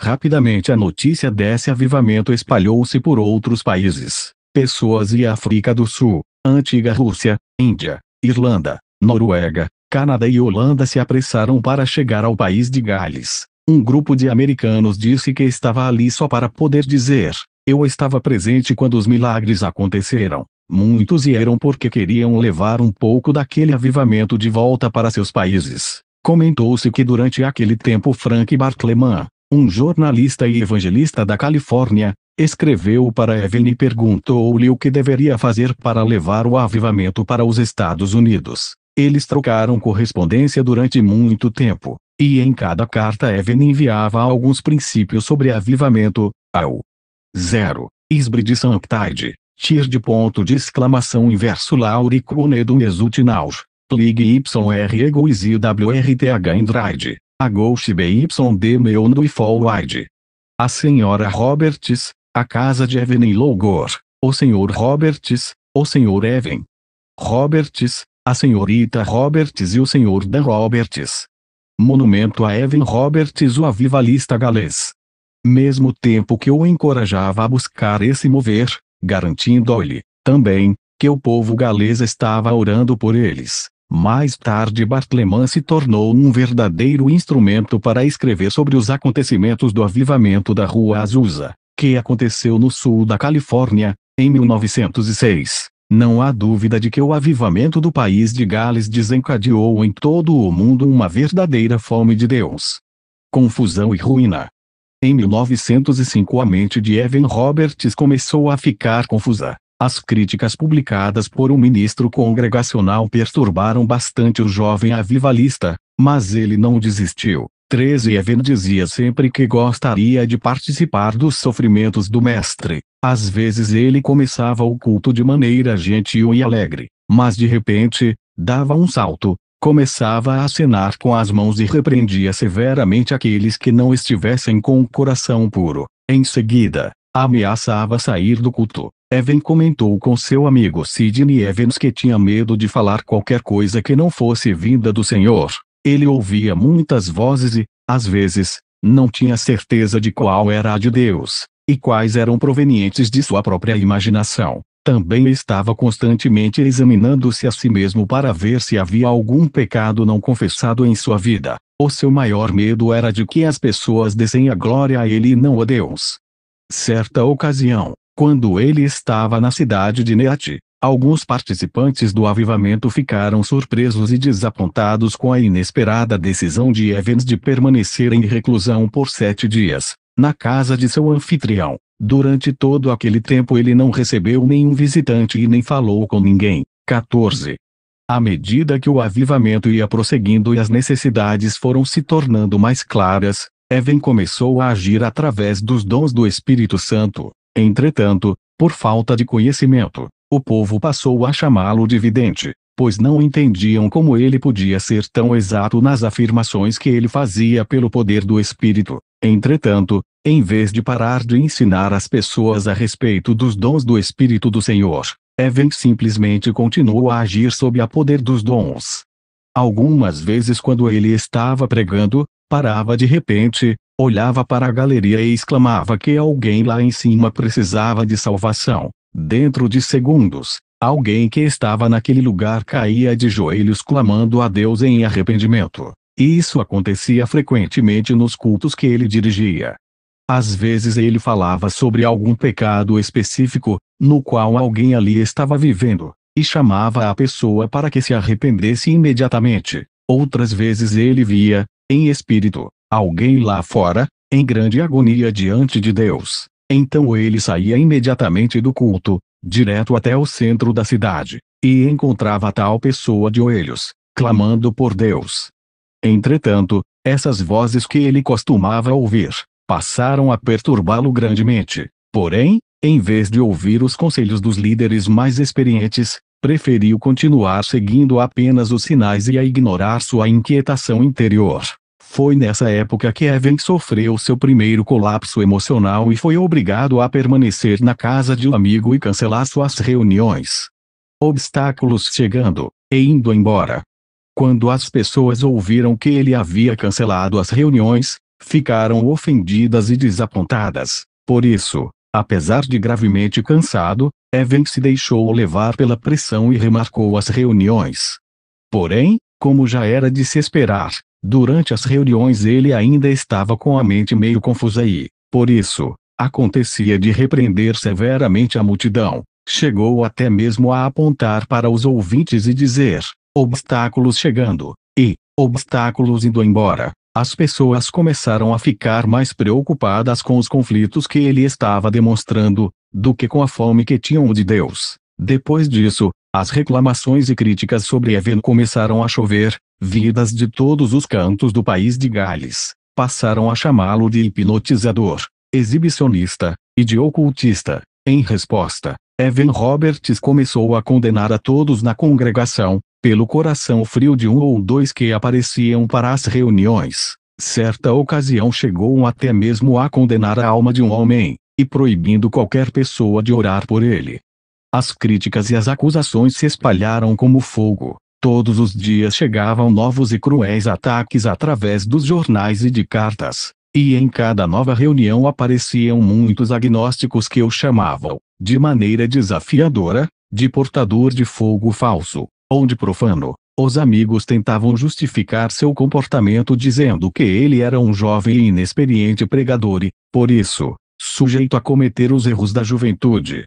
Rapidamente a notícia desse avivamento espalhou-se por outros países, pessoas e África do Sul, antiga Rússia, Índia, Irlanda, Noruega, Canadá e Holanda se apressaram para chegar ao país de Gales. Um grupo de americanos disse que estava ali só para poder dizer: Eu estava presente quando os milagres aconteceram. Muitos vieram porque queriam levar um pouco daquele avivamento de volta para seus países. Comentou-se que durante aquele tempo Frank Bartleman, um jornalista e evangelista da Califórnia, Escreveu para Evelyn e perguntou-lhe o que deveria fazer para levar o avivamento para os Estados Unidos. Eles trocaram correspondência durante muito tempo, e em cada carta Evelyn enviava alguns princípios sobre avivamento, ao zero, Isbre de Sanctide, tir de ponto de exclamação inverso lauricunedum exultinaus, ligue yr egois wrth indraide, agouche by d meondo e forward. A senhora Roberts, a casa de Evan em Lougor, o Sr. Roberts, o Sr. Evan Roberts, a senhorita Roberts e o Sr. Dan Roberts. Monumento a Evan Roberts, o avivalista galês. Mesmo tempo que o encorajava a buscar esse mover, garantindo-lhe, também, que o povo galês estava orando por eles. Mais tarde Bartleman se tornou um verdadeiro instrumento para escrever sobre os acontecimentos do avivamento da Rua Azusa, que aconteceu no sul da Califórnia, em 1906. Não há dúvida de que o avivamento do país de Gales desencadeou em todo o mundo uma verdadeira fome de Deus. Confusão e ruína. Em 1905 a mente de Evan Roberts começou a ficar confusa. As críticas publicadas por um ministro congregacional perturbaram bastante o jovem avivalista, mas ele não desistiu. 13 Even dizia sempre que gostaria de participar dos sofrimentos do Mestre. Às vezes ele começava o culto de maneira gentil e alegre, mas de repente, dava um salto, começava a acenar com as mãos e repreendia severamente aqueles que não estivessem com o coração puro. Em seguida, ameaçava sair do culto. Evan comentou com seu amigo Sidney Evans que tinha medo de falar qualquer coisa que não fosse vinda do Senhor. Ele ouvia muitas vozes e, às vezes, não tinha certeza de qual era a de Deus, e quais eram provenientes de sua própria imaginação. Também estava constantemente examinando-se a si mesmo para ver se havia algum pecado não confessado em sua vida. O seu maior medo era de que as pessoas dessem a glória a ele e não a Deus. Certa ocasião, quando ele estava na cidade de Neati, Alguns participantes do avivamento ficaram surpresos e desapontados com a inesperada decisão de Evans de permanecer em reclusão por sete dias, na casa de seu anfitrião. Durante todo aquele tempo ele não recebeu nenhum visitante e nem falou com ninguém. 14. À medida que o avivamento ia prosseguindo e as necessidades foram se tornando mais claras, Evan começou a agir através dos dons do Espírito Santo. Entretanto, por falta de conhecimento, o povo passou a chamá-lo de vidente, pois não entendiam como ele podia ser tão exato nas afirmações que ele fazia pelo poder do Espírito. Entretanto, em vez de parar de ensinar as pessoas a respeito dos dons do Espírito do Senhor, Evan simplesmente continuou a agir sob a poder dos dons. Algumas vezes, quando ele estava pregando, parava de repente, olhava para a galeria e exclamava que alguém lá em cima precisava de salvação. Dentro de segundos, alguém que estava naquele lugar caía de joelhos clamando a Deus em arrependimento. Isso acontecia frequentemente nos cultos que ele dirigia. Às vezes ele falava sobre algum pecado específico, no qual alguém ali estava vivendo, e chamava a pessoa para que se arrependesse imediatamente. Outras vezes ele via, em espírito, alguém lá fora, em grande agonia diante de Deus, então ele saía imediatamente do culto, direto até o centro da cidade, e encontrava tal pessoa de joelhos, clamando por Deus. Entretanto, essas vozes que ele costumava ouvir, passaram a perturbá-lo grandemente. Porém, em vez de ouvir os conselhos dos líderes mais experientes, preferiu continuar seguindo apenas os sinais e a ignorar sua inquietação interior. Foi nessa época que Evan sofreu seu primeiro colapso emocional e foi obrigado a permanecer na casa de um amigo e cancelar suas reuniões. Obstáculos chegando e indo embora. Quando as pessoas ouviram que ele havia cancelado as reuniões, ficaram ofendidas e desapontadas. Por isso, apesar de gravemente cansado, Evan se deixou levar pela pressão e remarcou as reuniões. Porém, como já era de se esperar, Durante as reuniões ele ainda estava com a mente meio confusa e, por isso, acontecia de repreender severamente a multidão. Chegou até mesmo a apontar para os ouvintes e dizer: obstáculos chegando, e, obstáculos indo embora. As pessoas começaram a ficar mais preocupadas com os conflitos que ele estava demonstrando, do que com a fome que tinham de Deus. Depois disso, as reclamações e críticas sobre Evan começaram a chover, vidas de todos os cantos do país de Gales. Passaram a chamá-lo de hipnotizador, exibicionista e de ocultista. Em resposta, Evan Roberts começou a condenar a todos na congregação, pelo coração frio de um ou dois que apareciam para as reuniões. Certa ocasião chegou até mesmo a condenar a alma de um homem, e proibindo qualquer pessoa de orar por ele. As críticas e as acusações se espalharam como fogo. Todos os dias chegavam novos e cruéis ataques através dos jornais e de cartas. E em cada nova reunião apareciam muitos agnósticos que o chamavam, de maneira desafiadora, de portador de fogo falso, ou de profano. Os amigos tentavam justificar seu comportamento dizendo que ele era um jovem e inexperiente pregador e, por isso, sujeito a cometer os erros da juventude.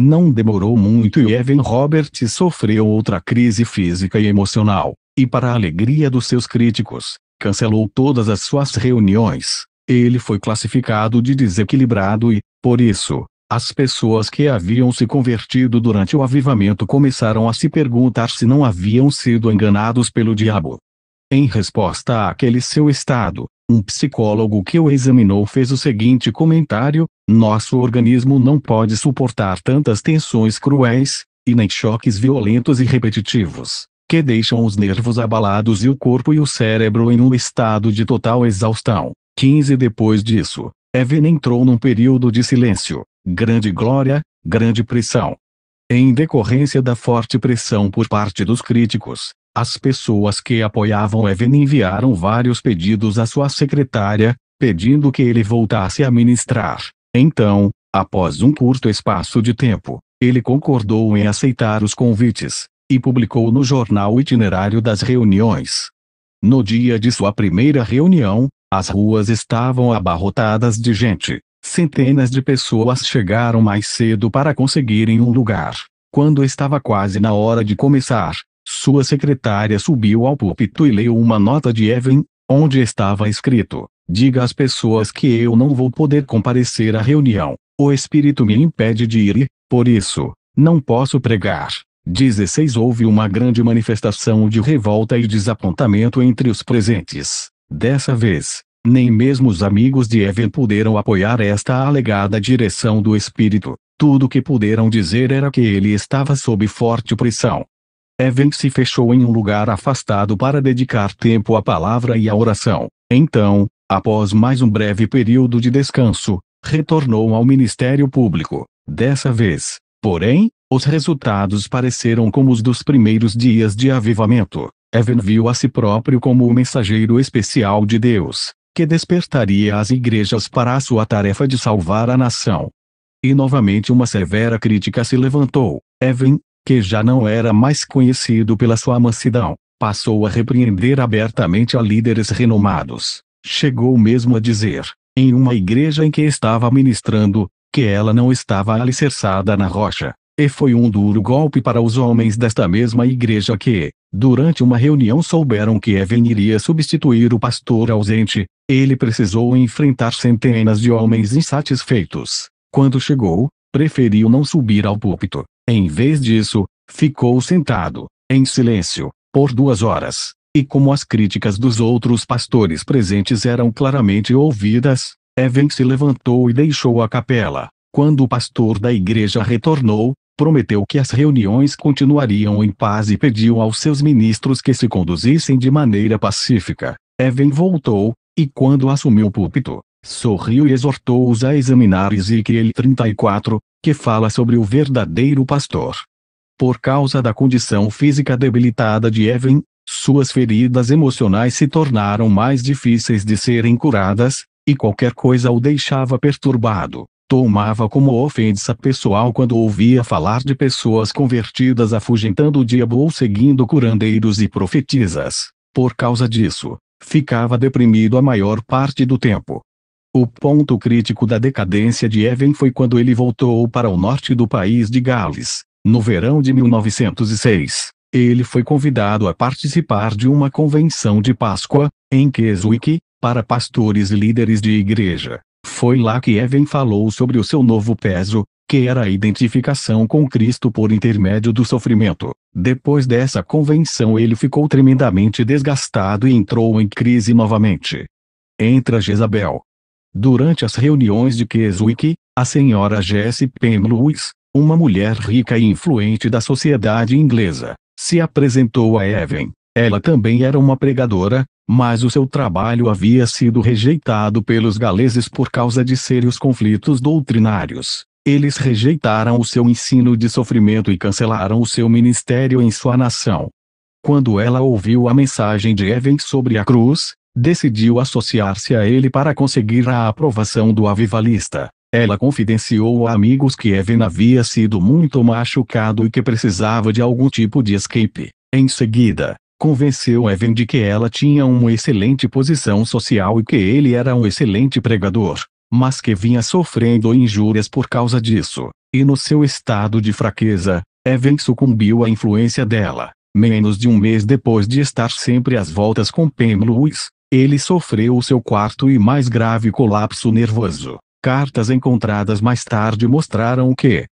Não demorou muito e Evan Roberts sofreu outra crise física e emocional, e para a alegria dos seus críticos, cancelou todas as suas reuniões. Ele foi classificado de desequilibrado e, por isso, as pessoas que haviam se convertido durante o avivamento começaram a se perguntar se não haviam sido enganados pelo diabo. Em resposta àquele seu estado, um psicólogo que o examinou fez o seguinte comentário: Nosso organismo não pode suportar tantas tensões cruéis, e nem choques violentos e repetitivos, que deixam os nervos abalados e o corpo e o cérebro em um estado de total exaustão. 15 Depois disso, Evan entrou num período de silêncio, grande glória, grande pressão. Em decorrência da forte pressão por parte dos críticos, as pessoas que apoiavam Evan enviaram vários pedidos à sua secretária, pedindo que ele voltasse a ministrar. Então, após um curto espaço de tempo, ele concordou em aceitar os convites e publicou no jornal o itinerário das reuniões. No dia de sua primeira reunião, as ruas estavam abarrotadas de gente. Centenas de pessoas chegaram mais cedo para conseguirem um lugar. Quando estava quase na hora de começar, sua secretária subiu ao púlpito e leu uma nota de Evelyn, onde estava escrito: Diga às pessoas que eu não vou poder comparecer à reunião. O espírito me impede de ir, e, por isso, não posso pregar. 16 Houve uma grande manifestação de revolta e desapontamento entre os presentes. Dessa vez, nem mesmo os amigos de Evan puderam apoiar esta alegada direção do espírito. Tudo o que puderam dizer era que ele estava sob forte pressão. Evan se fechou em um lugar afastado para dedicar tempo à palavra e à oração. Então, após mais um breve período de descanso, retornou ao Ministério Público. Dessa vez, porém, os resultados pareceram como os dos primeiros dias de avivamento. Evan viu a si próprio como o mensageiro especial de Deus, que despertaria as igrejas para a sua tarefa de salvar a nação. E novamente uma severa crítica se levantou. Evan, que já não era mais conhecido pela sua mansidão, passou a repreender abertamente a líderes renomados. Chegou mesmo a dizer, em uma igreja em que estava ministrando, que ela não estava alicerçada na rocha. E foi um duro golpe para os homens desta mesma igreja que, durante uma reunião souberam que Evan iria substituir o pastor ausente, ele precisou enfrentar centenas de homens insatisfeitos. Quando chegou, preferiu não subir ao púlpito, em vez disso, ficou sentado, em silêncio, por duas horas, e como as críticas dos outros pastores presentes eram claramente ouvidas, Evan se levantou e deixou a capela. Quando o pastor da igreja retornou, prometeu que as reuniões continuariam em paz e pediu aos seus ministros que se conduzissem de maneira pacífica. Evan voltou, e quando assumiu o púlpito, sorriu e exortou-os a examinar Ezequiel 34, que fala sobre o verdadeiro pastor. Por causa da condição física debilitada de Evan, suas feridas emocionais se tornaram mais difíceis de serem curadas, e qualquer coisa o deixava perturbado. Tomava como ofensa pessoal quando ouvia falar de pessoas convertidas afugentando o diabo ou seguindo curandeiros e profetisas. Por causa disso, ficava deprimido a maior parte do tempo. O ponto crítico da decadência de Evan foi quando ele voltou para o norte do país de Gales, no verão de 1906. Ele foi convidado a participar de uma convenção de Páscoa, em Keswick, para pastores e líderes de igreja. Foi lá que Evan falou sobre o seu novo peso, que era a identificação com Cristo por intermédio do sofrimento. Depois dessa convenção, ele ficou tremendamente desgastado e entrou em crise novamente. Entra Jezabel, Durante as reuniões de Keswick, a senhora Jessie Pam Lewis, uma mulher rica e influente da sociedade inglesa, se apresentou a Evan. Ela também era uma pregadora, mas o seu trabalho havia sido rejeitado pelos galeses por causa de sérios conflitos doutrinários. Eles rejeitaram o seu ensino de sofrimento e cancelaram o seu ministério em sua nação. Quando ela ouviu a mensagem de Evan sobre a cruz, decidiu associar-se a ele para conseguir a aprovação do avivalista. Ela confidenciou a amigos que Evan havia sido muito machucado e que precisava de algum tipo de escape. Em seguida, convenceu Evan de que ela tinha uma excelente posição social e que ele era um excelente pregador, mas que vinha sofrendo injúrias por causa disso. E no seu estado de fraqueza, Evan sucumbiu à influência dela. Menos de um mês depois de estar sempre às voltas com Pam Lewis, ele sofreu o seu quarto e mais grave colapso nervoso. Cartas encontradas mais tarde mostraram que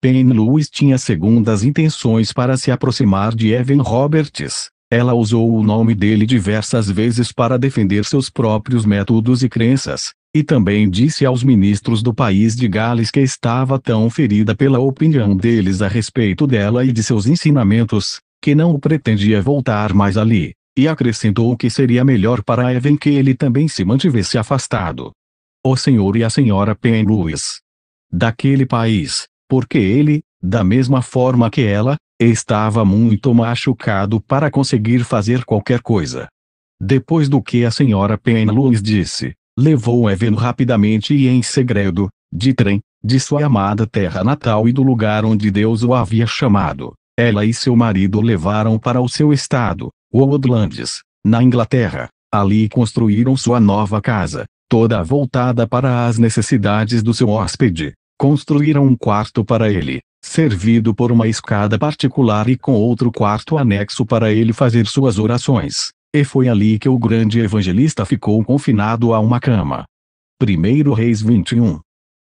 Penn Lewis tinha segundas intenções para se aproximar de Evan Roberts. Ela usou o nome dele diversas vezes para defender seus próprios métodos e crenças, e também disse aos ministros do país de Gales que estava tão ferida pela opinião deles a respeito dela e de seus ensinamentos, que não pretendia voltar mais ali e acrescentou que seria melhor para Evan que ele também se mantivesse afastado. O senhor e a senhora Pen Lewis. Daquele país, porque ele, da mesma forma que ela, estava muito machucado para conseguir fazer qualquer coisa. Depois do que a senhora Pen Lewis disse, levou Evan rapidamente e em segredo, de trem, de sua amada terra natal e do lugar onde Deus o havia chamado. Ela e seu marido levaram para o seu estado, Woodlands, na Inglaterra. Ali construíram sua nova casa, toda voltada para as necessidades do seu hóspede. Construíram um quarto para ele, servido por uma escada particular e com outro quarto anexo para ele fazer suas orações. E foi ali que o grande evangelista ficou confinado a uma cama. 1 Reis 21.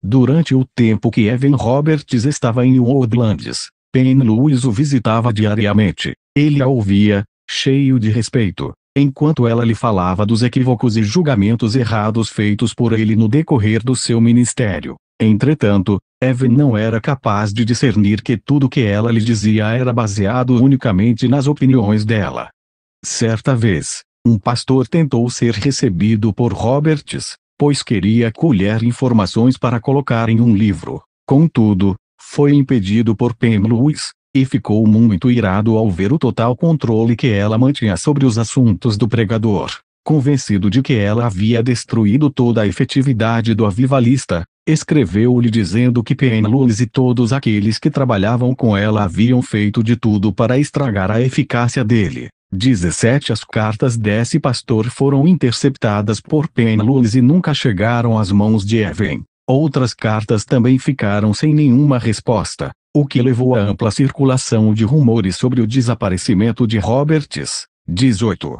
Durante o tempo que Evan Roberts estava em Woodlands, Penn Lewis o visitava diariamente. Ele a ouvia, cheio de respeito, enquanto ela lhe falava dos equívocos e julgamentos errados feitos por ele no decorrer do seu ministério. Entretanto, Eve não era capaz de discernir que tudo que ela lhe dizia era baseado unicamente nas opiniões dela. Certa vez, um pastor tentou ser recebido por Roberts, pois queria colher informações para colocar em um livro. Contudo, foi impedido por Pam Lewis, e ficou muito irado ao ver o total controle que ela mantinha sobre os assuntos do pregador. Convencido de que ela havia destruído toda a efetividade do avivalista, escreveu-lhe dizendo que Penluz e todos aqueles que trabalhavam com ela haviam feito de tudo para estragar a eficácia dele. 17 As cartas desse pastor foram interceptadas por Penluz e nunca chegaram às mãos de Evan. Outras cartas também ficaram sem nenhuma resposta o que levou à ampla circulação de rumores sobre o desaparecimento de Roberts. 18.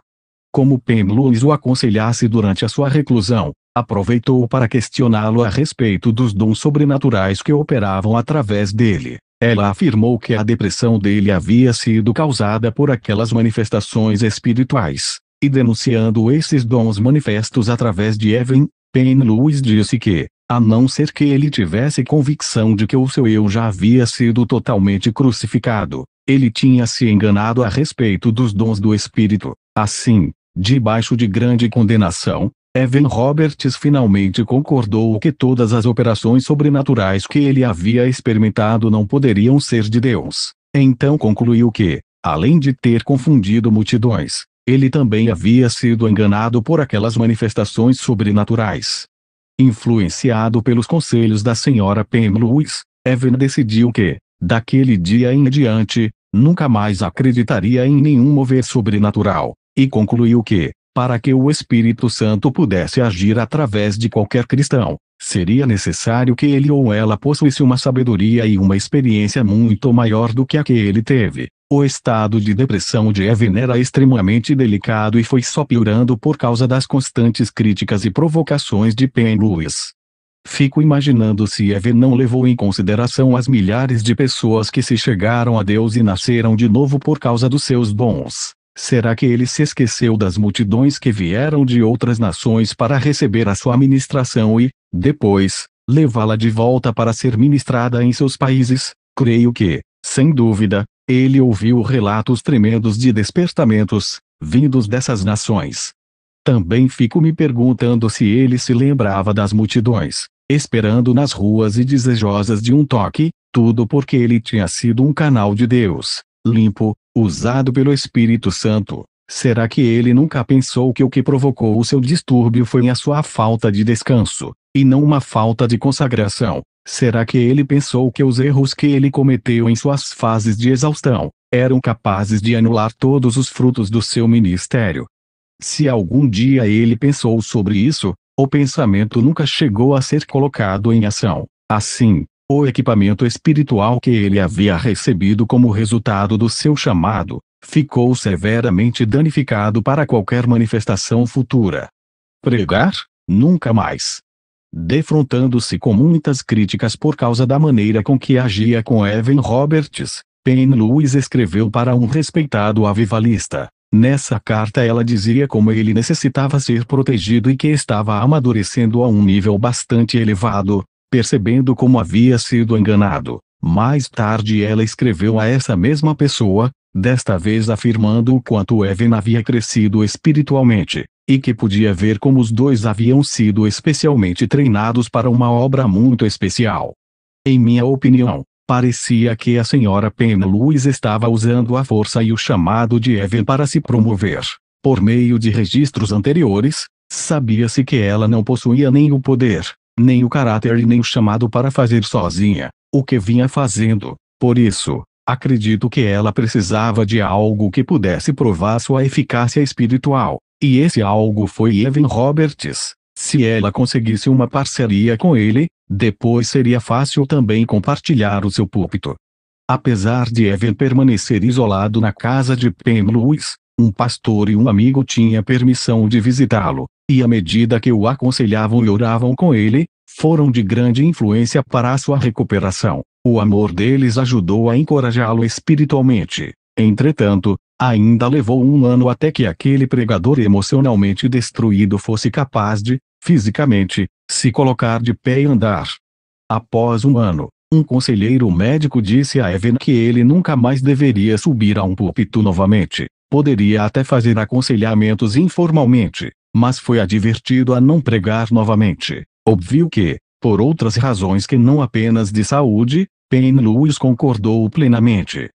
Como Pam Lewis o aconselhasse durante a sua reclusão, aproveitou para questioná-lo a respeito dos dons sobrenaturais que operavam através dele. Ela afirmou que a depressão dele havia sido causada por aquelas manifestações espirituais, e denunciando esses dons manifestos através de Evan, Payne Lewis disse que, a não ser que ele tivesse convicção de que o seu eu já havia sido totalmente crucificado. Ele tinha se enganado a respeito dos dons do Espírito. Assim, debaixo de grande condenação, Evan Roberts finalmente concordou que todas as operações sobrenaturais que ele havia experimentado não poderiam ser de Deus. Então concluiu que, além de ter confundido multidões, ele também havia sido enganado por aquelas manifestações sobrenaturais. Influenciado pelos conselhos da senhora Pam Lewis, Evan decidiu que, daquele dia em diante, nunca mais acreditaria em nenhum mover sobrenatural, e concluiu que, para que o Espírito Santo pudesse agir através de qualquer cristão, seria necessário que ele ou ela possuísse uma sabedoria e uma experiência muito maior do que a que ele teve. O estado de depressão de Evan era extremamente delicado e foi só piorando por causa das constantes críticas e provocações de Lewis. Fico imaginando se Evan não levou em consideração as milhares de pessoas que se chegaram a Deus e nasceram de novo por causa dos seus dons. Será que ele se esqueceu das multidões que vieram de outras nações para receber a sua ministração e, depois, levá-la de volta para ser ministrada em seus países? Creio que, sem dúvida, ele ouviu relatos tremendos de despertamentos, vindos dessas nações. Também fico me perguntando se ele se lembrava das multidões, esperando nas ruas e desejosas de um toque, tudo porque ele tinha sido um canal de Deus, limpo, usado pelo Espírito Santo. Será que ele nunca pensou que o que provocou o seu distúrbio foi a sua falta de descanso, e não uma falta de consagração? Será que ele pensou que os erros que ele cometeu em suas fases de exaustão eram capazes de anular todos os frutos do seu ministério? Se algum dia ele pensou sobre isso, o pensamento nunca chegou a ser colocado em ação. Assim, o equipamento espiritual que ele havia recebido como resultado do seu chamado, ficou severamente danificado para qualquer manifestação futura. Pregar? Nunca mais. Defrontando-se com muitas críticas por causa da maneira com que agia com Evan Roberts, Penn Lewis escreveu para um respeitado avivalista. Nessa carta ela dizia como ele necessitava ser protegido e que estava amadurecendo a um nível bastante elevado, percebendo como havia sido enganado. Mais tarde ela escreveu a essa mesma pessoa, desta vez afirmando o quanto Evan havia crescido espiritualmente, e que podia ver como os dois haviam sido especialmente treinados para uma obra muito especial. Em minha opinião, parecia que a senhora Pena Lewis estava usando a força e o chamado de Evan para se promover. Por meio de registros anteriores, sabia-se que ela não possuía nem o poder, nem o caráter e nem o chamado para fazer sozinha o que vinha fazendo. Por isso, acredito que ela precisava de algo que pudesse provar sua eficácia espiritual, e esse algo foi Evan Roberts. Se ela conseguisse uma parceria com ele, depois seria fácil também compartilhar o seu púlpito. Apesar de Evan permanecer isolado na casa de Pam Lewis, um pastor e um amigo tinha permissão de visitá-lo, e à medida que o aconselhavam e oravam com ele, foram de grande influência para a sua recuperação. O amor deles ajudou a encorajá-lo espiritualmente. Entretanto, ainda levou um ano até que aquele pregador emocionalmente destruído fosse capaz de, fisicamente, se colocar de pé e andar. Após um ano, um conselheiro médico disse a Evan que ele nunca mais deveria subir a um púlpito novamente. Poderia até fazer aconselhamentos informalmente, mas foi advertido a não pregar novamente. Óbvio que, por outras razões que não apenas de saúde, Penn Lewis concordou plenamente.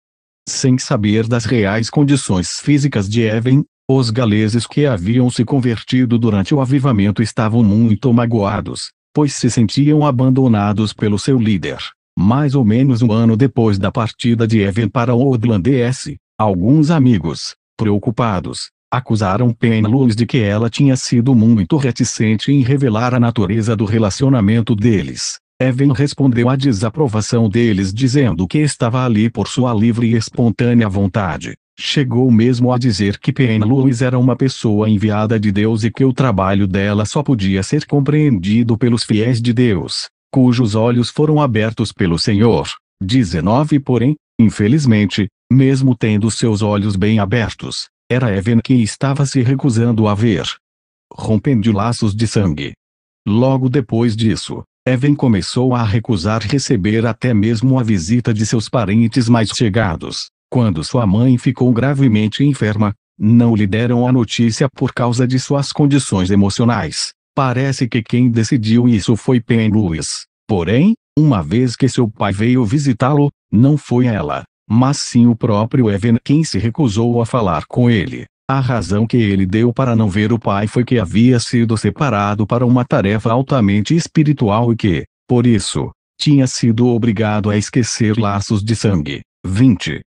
Sem saber das reais condições físicas de Evan, os galeses que haviam se convertido durante o avivamento estavam muito magoados, pois se sentiam abandonados pelo seu líder. Mais ou menos um ano depois da partida de Evan para o Odlandese, alguns amigos, preocupados, acusaram Lewis de que ela tinha sido muito reticente em revelar a natureza do relacionamento deles. Evan respondeu à desaprovação deles dizendo que estava ali por sua livre e espontânea vontade. Chegou mesmo a dizer que Lewis era uma pessoa enviada de Deus e que o trabalho dela só podia ser compreendido pelos fiéis de Deus, cujos olhos foram abertos pelo Senhor. 19 Porém, infelizmente, mesmo tendo seus olhos bem abertos, era Evan quem estava se recusando a ver. Rompendo laços de sangue. Logo depois disso, Evan começou a recusar receber até mesmo a visita de seus parentes mais chegados. Quando sua mãe ficou gravemente enferma, não lhe deram a notícia por causa de suas condições emocionais. Parece que quem decidiu isso foi Pen Lewis. Porém, uma vez que seu pai veio visitá-lo, não foi ela, mas sim o próprio Evan quem se recusou a falar com ele. A razão que ele deu para não ver o pai foi que havia sido separado para uma tarefa altamente espiritual e que, por isso, tinha sido obrigado a esquecer laços de sangue. 20.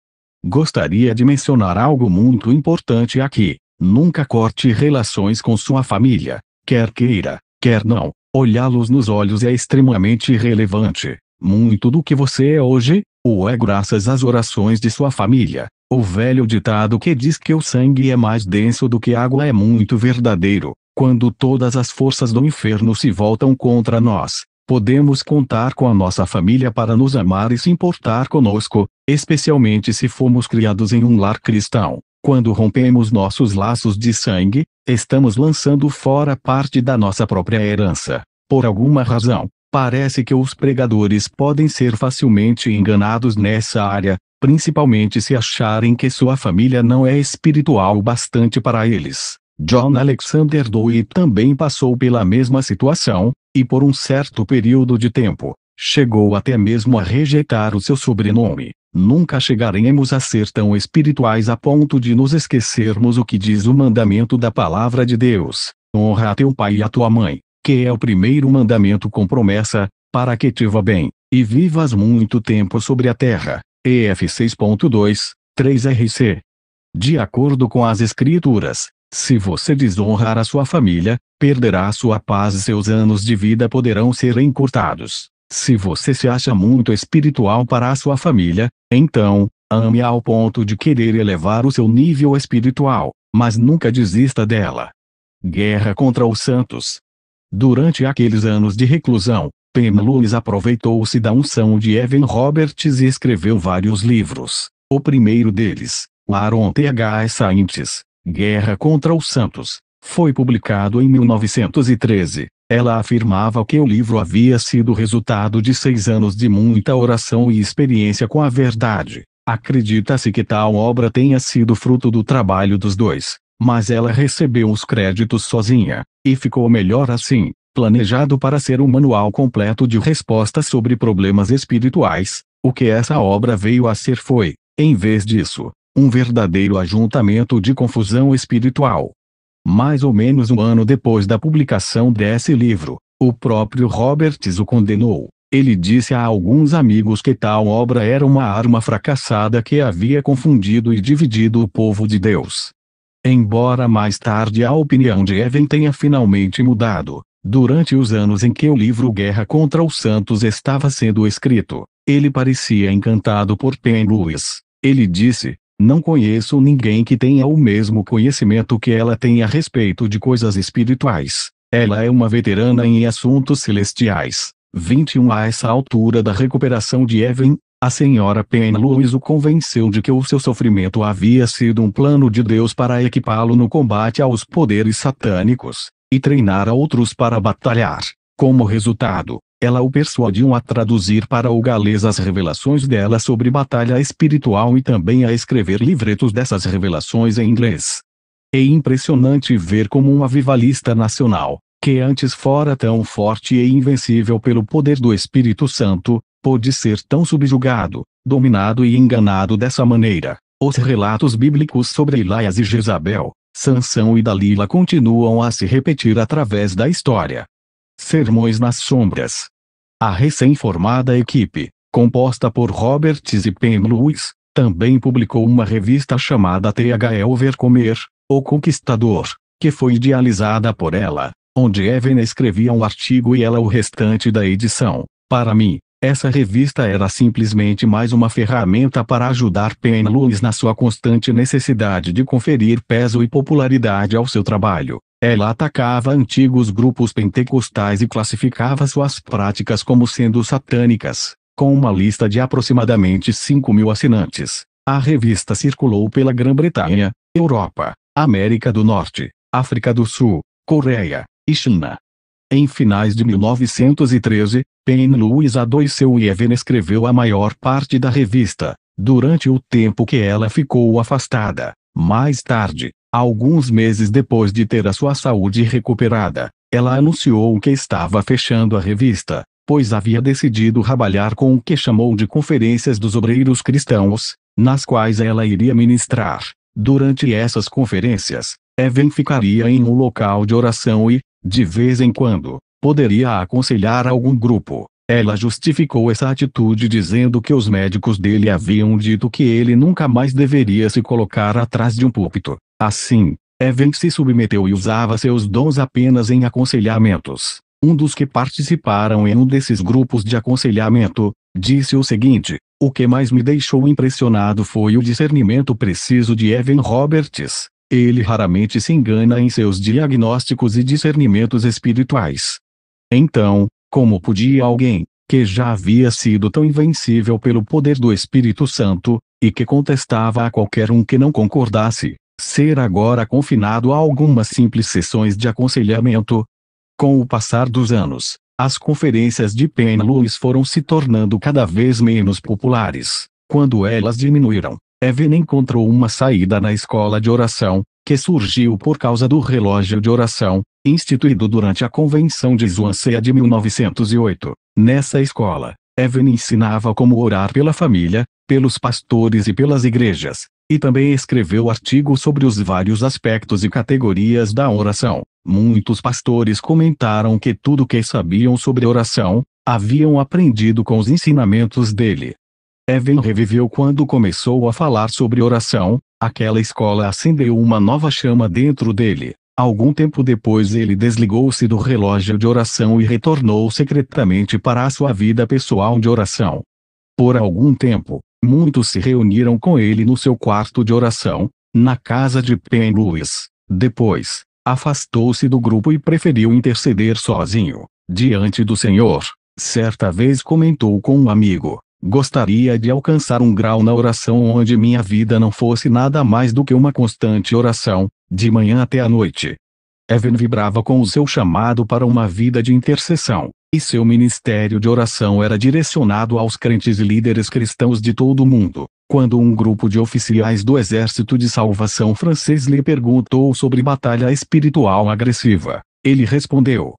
Gostaria de mencionar algo muito importante aqui. Nunca corte relações com sua família, quer queira, quer não. Olhá-los nos olhos é extremamente relevante. Muito do que você é hoje, ou é graças às orações de sua família. O velho ditado que diz que o sangue é mais denso do que água é muito verdadeiro. Quando todas as forças do inferno se voltam contra nós, podemos contar com a nossa família para nos amar e se importar conosco, especialmente se fomos criados em um lar cristão. Quando rompemos nossos laços de sangue, estamos lançando fora parte da nossa própria herança. Por alguma razão, Parece que os pregadores podem ser facilmente enganados nessa área, principalmente se acharem que sua família não é espiritual bastante para eles. John Alexander Dewey também passou pela mesma situação, e por um certo período de tempo, chegou até mesmo a rejeitar o seu sobrenome. Nunca chegaremos a ser tão espirituais a ponto de nos esquecermos o que diz o mandamento da palavra de Deus: honra a teu pai e a tua mãe que é o primeiro mandamento com promessa, para que te vá bem, e vivas muito tempo sobre a terra. EF 6.2, 3RC. De acordo com as Escrituras, se você desonrar a sua família, perderá sua paz e seus anos de vida poderão ser encurtados. Se você se acha muito espiritual para a sua família, então, ame ao ponto de querer elevar o seu nível espiritual, mas nunca desista dela. Guerra contra os santos, Durante aqueles anos de reclusão, Pam Lewis aproveitou-se da unção de Evan Roberts e escreveu vários livros. O primeiro deles, Laron T.H. Saintes, Guerra contra os Santos, foi publicado em 1913. Ela afirmava que o livro havia sido resultado de seis anos de muita oração e experiência com a verdade. Acredita-se que tal obra tenha sido fruto do trabalho dos dois, mas ela recebeu os créditos sozinha, e ficou melhor assim, planejado para ser um manual completo de respostas sobre problemas espirituais, o que essa obra veio a ser foi, em vez disso, um verdadeiro ajuntamento de confusão espiritual. Mais ou menos um ano depois da publicação desse livro, o próprio Roberts o condenou. Ele disse a alguns amigos que tal obra era uma arma fracassada que havia confundido e dividido o povo de Deus. Embora mais tarde a opinião de Evan tenha finalmente mudado, durante os anos em que o livro Guerra contra os Santos estava sendo escrito, ele parecia encantado por Lewis. Ele disse, não conheço ninguém que tenha o mesmo conhecimento que ela tem a respeito de coisas espirituais. Ela é uma veterana em assuntos celestiais. 21 A essa altura da recuperação de Evan, a senhora Penrose o convenceu de que o seu sofrimento havia sido um plano de Deus para equipá-lo no combate aos poderes satânicos, e treinar a outros para batalhar. Como resultado, ela o persuadiu a traduzir para o galês as revelações dela sobre batalha espiritual e também a escrever livretos dessas revelações em inglês. É impressionante ver como uma vivalista nacional, que antes fora tão forte e invencível pelo poder do Espírito Santo, pôde ser tão subjugado, dominado e enganado dessa maneira. Os relatos bíblicos sobre Elias e Jezabel, Sansão e Dalila continuam a se repetir através da história. Sermões nas sombras. A recém-formada equipe, composta por Roberts e Pam Lewis, também publicou uma revista chamada THL Vercomer, O Conquistador, que foi idealizada por ela, onde Evan escrevia um artigo e ela o restante da edição. Para mim, essa revista era simplesmente mais uma ferramenta para ajudar Penny Lewis na sua constante necessidade de conferir peso e popularidade ao seu trabalho. Ela atacava antigos grupos pentecostais e classificava suas práticas como sendo satânicas, com uma lista de aproximadamente 5 mil assinantes. A revista circulou pela Grã-Bretanha, Europa, América do Norte, África do Sul, Coreia e China. Em finais de 1913, Pen adoeceu e Evan escreveu a maior parte da revista, durante o tempo que ela ficou afastada. Mais tarde, alguns meses depois de ter a sua saúde recuperada, ela anunciou que estava fechando a revista, pois havia decidido trabalhar com o que chamou de Conferências dos Obreiros Cristãos, nas quais ela iria ministrar. Durante essas conferências, Evan ficaria em um local de oração e, de vez em quando, poderia aconselhar algum grupo. Ela justificou essa atitude dizendo que os médicos dele haviam dito que ele nunca mais deveria se colocar atrás de um púlpito. Assim, Evan se submeteu e usava seus dons apenas em aconselhamentos. Um dos que participaram em um desses grupos de aconselhamento, disse o seguinte: O que mais me deixou impressionado foi o discernimento preciso de Evan Roberts. Ele raramente se engana em seus diagnósticos e discernimentos espirituais. Então, como podia alguém, que já havia sido tão invencível pelo poder do Espírito Santo, e que contestava a qualquer um que não concordasse, ser agora confinado a algumas simples sessões de aconselhamento? Com o passar dos anos, as conferências de Penluis foram se tornando cada vez menos populares. Quando elas diminuíram, Evan encontrou uma saída na escola de oração, que surgiu por causa do relógio de oração, instituído durante a Convenção de Swansea de 1908. Nessa escola, Evan ensinava como orar pela família, pelos pastores e pelas igrejas, e também escreveu artigos sobre os vários aspectos e categorias da oração. Muitos pastores comentaram que tudo o que sabiam sobre oração, haviam aprendido com os ensinamentos dele. Evan reviveu quando começou a falar sobre oração, Aquela escola acendeu uma nova chama dentro dele. Algum tempo depois ele desligou-se do relógio de oração e retornou secretamente para a sua vida pessoal de oração. Por algum tempo, muitos se reuniram com ele no seu quarto de oração, na casa de Pen Lewis. Depois, afastou-se do grupo e preferiu interceder sozinho, diante do Senhor. Certa vez comentou com um amigo: Gostaria de alcançar um grau na oração onde minha vida não fosse nada mais do que uma constante oração, de manhã até a noite. Evan vibrava com o seu chamado para uma vida de intercessão, e seu ministério de oração era direcionado aos crentes e líderes cristãos de todo o mundo. Quando um grupo de oficiais do Exército de Salvação francês lhe perguntou sobre batalha espiritual agressiva, ele respondeu: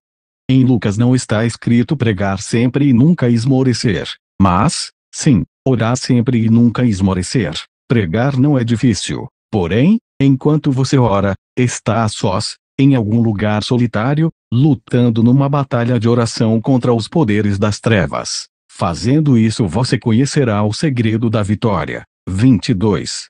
Em Lucas não está escrito pregar sempre e nunca esmorecer. Mas, sim, orar sempre e nunca esmorecer. Pregar não é difícil. Porém, enquanto você ora, está a sós, em algum lugar solitário, lutando numa batalha de oração contra os poderes das trevas. Fazendo isso, você conhecerá o segredo da vitória. 22.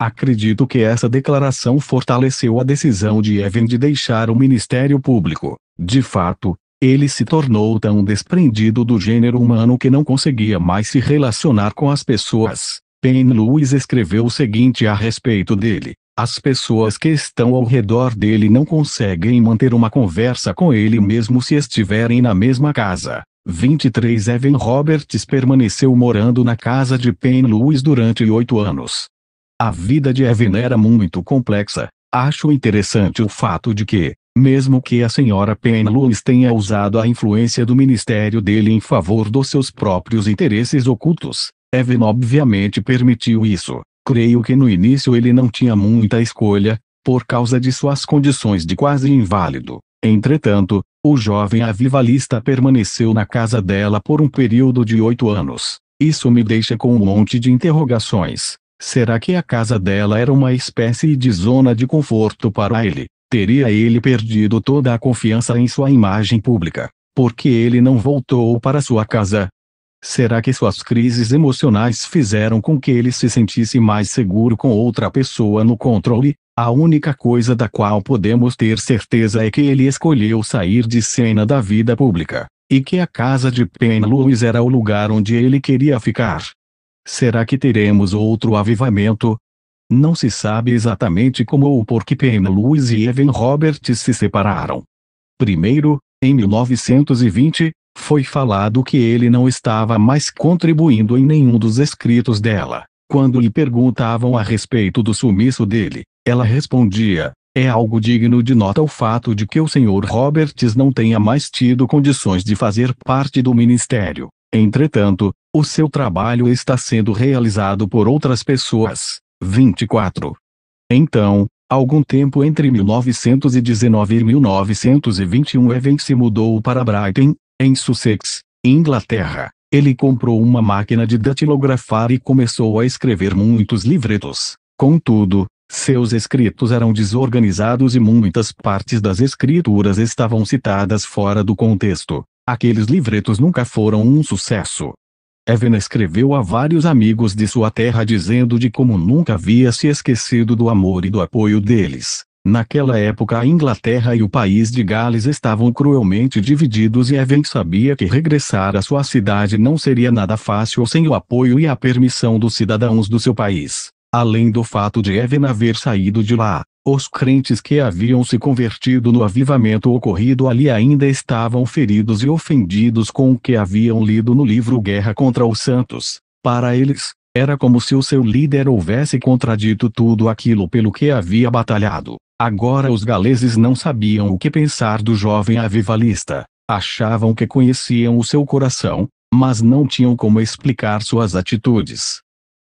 Acredito que essa declaração fortaleceu a decisão de Evan de deixar o ministério público. De fato, ele se tornou tão desprendido do gênero humano que não conseguia mais se relacionar com as pessoas. Pen Lewis escreveu o seguinte a respeito dele. As pessoas que estão ao redor dele não conseguem manter uma conversa com ele mesmo se estiverem na mesma casa. 23 Evan Roberts permaneceu morando na casa de Pen Lewis durante oito anos. A vida de Evan era muito complexa. Acho interessante o fato de que, mesmo que a senhora Lewis tenha usado a influência do ministério dele em favor dos seus próprios interesses ocultos, Evan obviamente permitiu isso. Creio que no início ele não tinha muita escolha, por causa de suas condições de quase inválido. Entretanto, o jovem avivalista permaneceu na casa dela por um período de oito anos. Isso me deixa com um monte de interrogações. Será que a casa dela era uma espécie de zona de conforto para ele? teria ele perdido toda a confiança em sua imagem pública, porque ele não voltou para sua casa. Será que suas crises emocionais fizeram com que ele se sentisse mais seguro com outra pessoa no controle? A única coisa da qual podemos ter certeza é que ele escolheu sair de cena da vida pública, e que a casa de Lewis era o lugar onde ele queria ficar. Será que teremos outro avivamento, não se sabe exatamente como ou por que PM Lewis e Evan Roberts se separaram. Primeiro, em 1920, foi falado que ele não estava mais contribuindo em nenhum dos escritos dela. Quando lhe perguntavam a respeito do sumiço dele, ela respondia: É algo digno de nota o fato de que o Sr. Roberts não tenha mais tido condições de fazer parte do ministério. Entretanto, o seu trabalho está sendo realizado por outras pessoas. 24. Então, algum tempo entre 1919 e 1921 Evan se mudou para Brighton, em Sussex, Inglaterra. Ele comprou uma máquina de datilografar e começou a escrever muitos livretos. Contudo, seus escritos eram desorganizados e muitas partes das escrituras estavam citadas fora do contexto. Aqueles livretos nunca foram um sucesso. Evan escreveu a vários amigos de sua terra dizendo de como nunca havia se esquecido do amor e do apoio deles. Naquela época a Inglaterra e o país de Gales estavam cruelmente divididos e Evan sabia que regressar à sua cidade não seria nada fácil sem o apoio e a permissão dos cidadãos do seu país. Além do fato de Evan haver saído de lá, os crentes que haviam se convertido no avivamento ocorrido ali ainda estavam feridos e ofendidos com o que haviam lido no livro Guerra contra os Santos. Para eles, era como se o seu líder houvesse contradito tudo aquilo pelo que havia batalhado. Agora os galeses não sabiam o que pensar do jovem avivalista. Achavam que conheciam o seu coração, mas não tinham como explicar suas atitudes.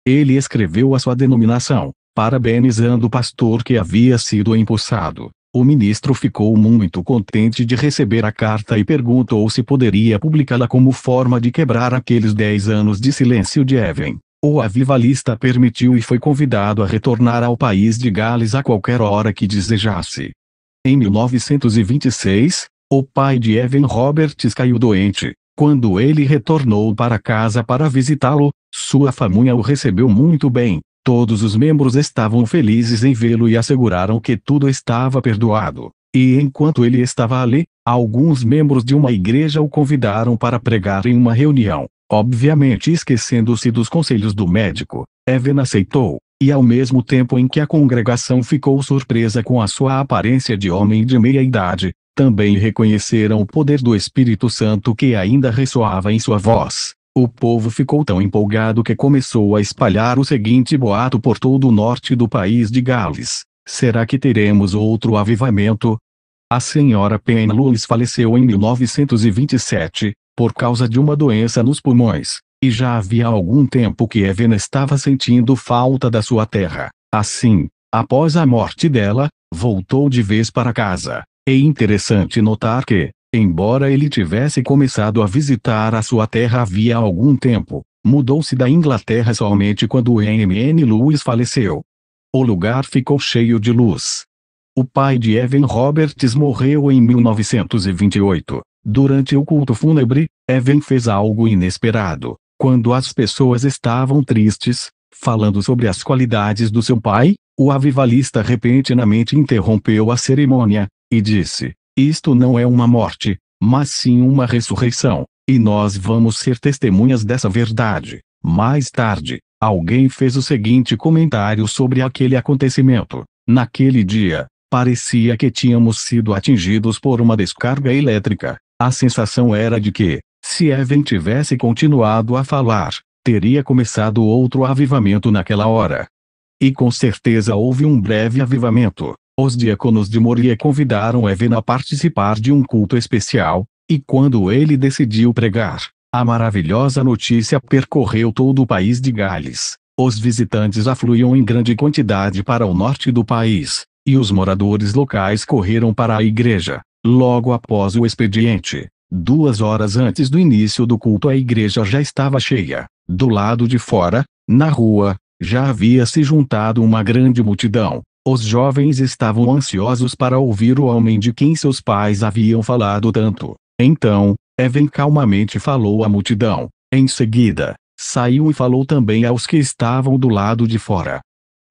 Ele escreveu a sua denominação, parabenizando o pastor que havia sido empossado. O ministro ficou muito contente de receber a carta e perguntou se poderia publicá-la como forma de quebrar aqueles dez anos de silêncio de Evan. O avivalista permitiu e foi convidado a retornar ao país de Gales a qualquer hora que desejasse. Em 1926, o pai de Evan Roberts caiu doente. Quando ele retornou para casa para visitá-lo, sua família o recebeu muito bem, Todos os membros estavam felizes em vê-lo e asseguraram que tudo estava perdoado. E enquanto ele estava ali, alguns membros de uma igreja o convidaram para pregar em uma reunião. Obviamente esquecendo-se dos conselhos do médico, Evan aceitou, e ao mesmo tempo em que a congregação ficou surpresa com a sua aparência de homem de meia idade, também reconheceram o poder do Espírito Santo que ainda ressoava em sua voz. O povo ficou tão empolgado que começou a espalhar o seguinte boato por todo o norte do país de Gales. Será que teremos outro avivamento? A senhora Penrose faleceu em 1927, por causa de uma doença nos pulmões, e já havia algum tempo que Evan estava sentindo falta da sua terra. Assim, após a morte dela, voltou de vez para casa. É interessante notar que, Embora ele tivesse começado a visitar a sua terra havia algum tempo, mudou-se da Inglaterra somente quando M.N. Lewis faleceu. O lugar ficou cheio de luz. O pai de Evan Roberts morreu em 1928. Durante o culto fúnebre, Evan fez algo inesperado. Quando as pessoas estavam tristes, falando sobre as qualidades do seu pai, o avivalista repentinamente interrompeu a cerimônia, e disse: isto não é uma morte, mas sim uma ressurreição, e nós vamos ser testemunhas dessa verdade. Mais tarde, alguém fez o seguinte comentário sobre aquele acontecimento. Naquele dia, parecia que tínhamos sido atingidos por uma descarga elétrica. A sensação era de que, se Evan tivesse continuado a falar, teria começado outro avivamento naquela hora. E com certeza houve um breve avivamento, os diáconos de Moria convidaram Evan a participar de um culto especial, e quando ele decidiu pregar, a maravilhosa notícia percorreu todo o país de Gales. Os visitantes afluíam em grande quantidade para o norte do país, e os moradores locais correram para a igreja. Logo após o expediente, duas horas antes do início do culto, a igreja já estava cheia. Do lado de fora, na rua, já havia se juntado uma grande multidão. Os jovens estavam ansiosos para ouvir o homem de quem seus pais haviam falado tanto. Então, Evan calmamente falou à multidão. Em seguida, saiu e falou também aos que estavam do lado de fora.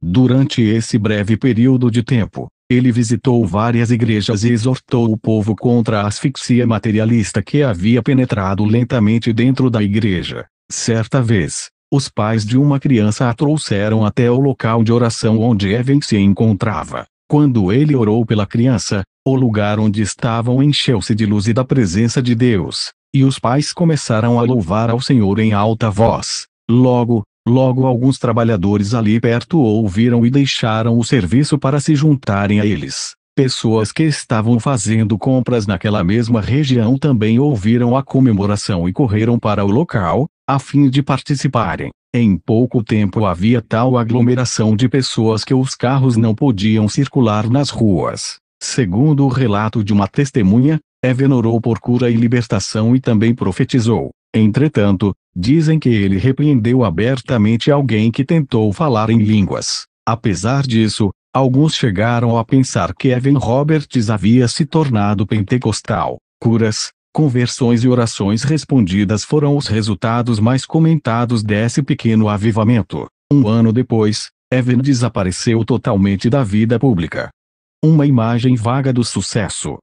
Durante esse breve período de tempo, ele visitou várias igrejas e exortou o povo contra a asfixia materialista que havia penetrado lentamente dentro da igreja. Certa vez, os pais de uma criança a trouxeram até o local de oração onde Evan se encontrava. Quando ele orou pela criança, o lugar onde estavam encheu-se de luz e da presença de Deus, e os pais começaram a louvar ao Senhor em alta voz. Logo, logo alguns trabalhadores ali perto ouviram e deixaram o serviço para se juntarem a eles. Pessoas que estavam fazendo compras naquela mesma região também ouviram a comemoração e correram para o local, a fim de participarem. Em pouco tempo havia tal aglomeração de pessoas que os carros não podiam circular nas ruas. Segundo o relato de uma testemunha, Evan orou por cura e libertação e também profetizou. Entretanto, dizem que ele repreendeu abertamente alguém que tentou falar em línguas. Apesar disso, Alguns chegaram a pensar que Evan Roberts havia se tornado pentecostal. Curas, conversões e orações respondidas foram os resultados mais comentados desse pequeno avivamento. Um ano depois, Evan desapareceu totalmente da vida pública. Uma imagem vaga do sucesso.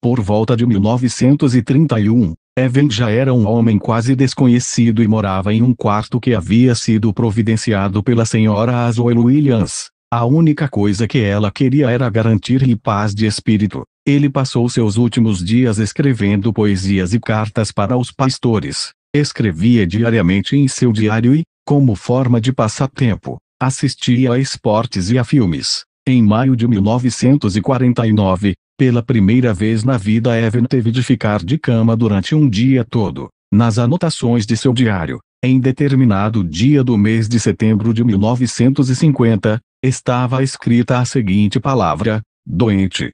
Por volta de 1931, Evan já era um homem quase desconhecido e morava em um quarto que havia sido providenciado pela senhora Aswell Williams a única coisa que ela queria era garantir-lhe paz de espírito. Ele passou seus últimos dias escrevendo poesias e cartas para os pastores. Escrevia diariamente em seu diário e, como forma de passatempo, assistia a esportes e a filmes. Em maio de 1949, pela primeira vez na vida Evan teve de ficar de cama durante um dia todo. Nas anotações de seu diário, em determinado dia do mês de setembro de 1950, estava escrita a seguinte palavra: doente.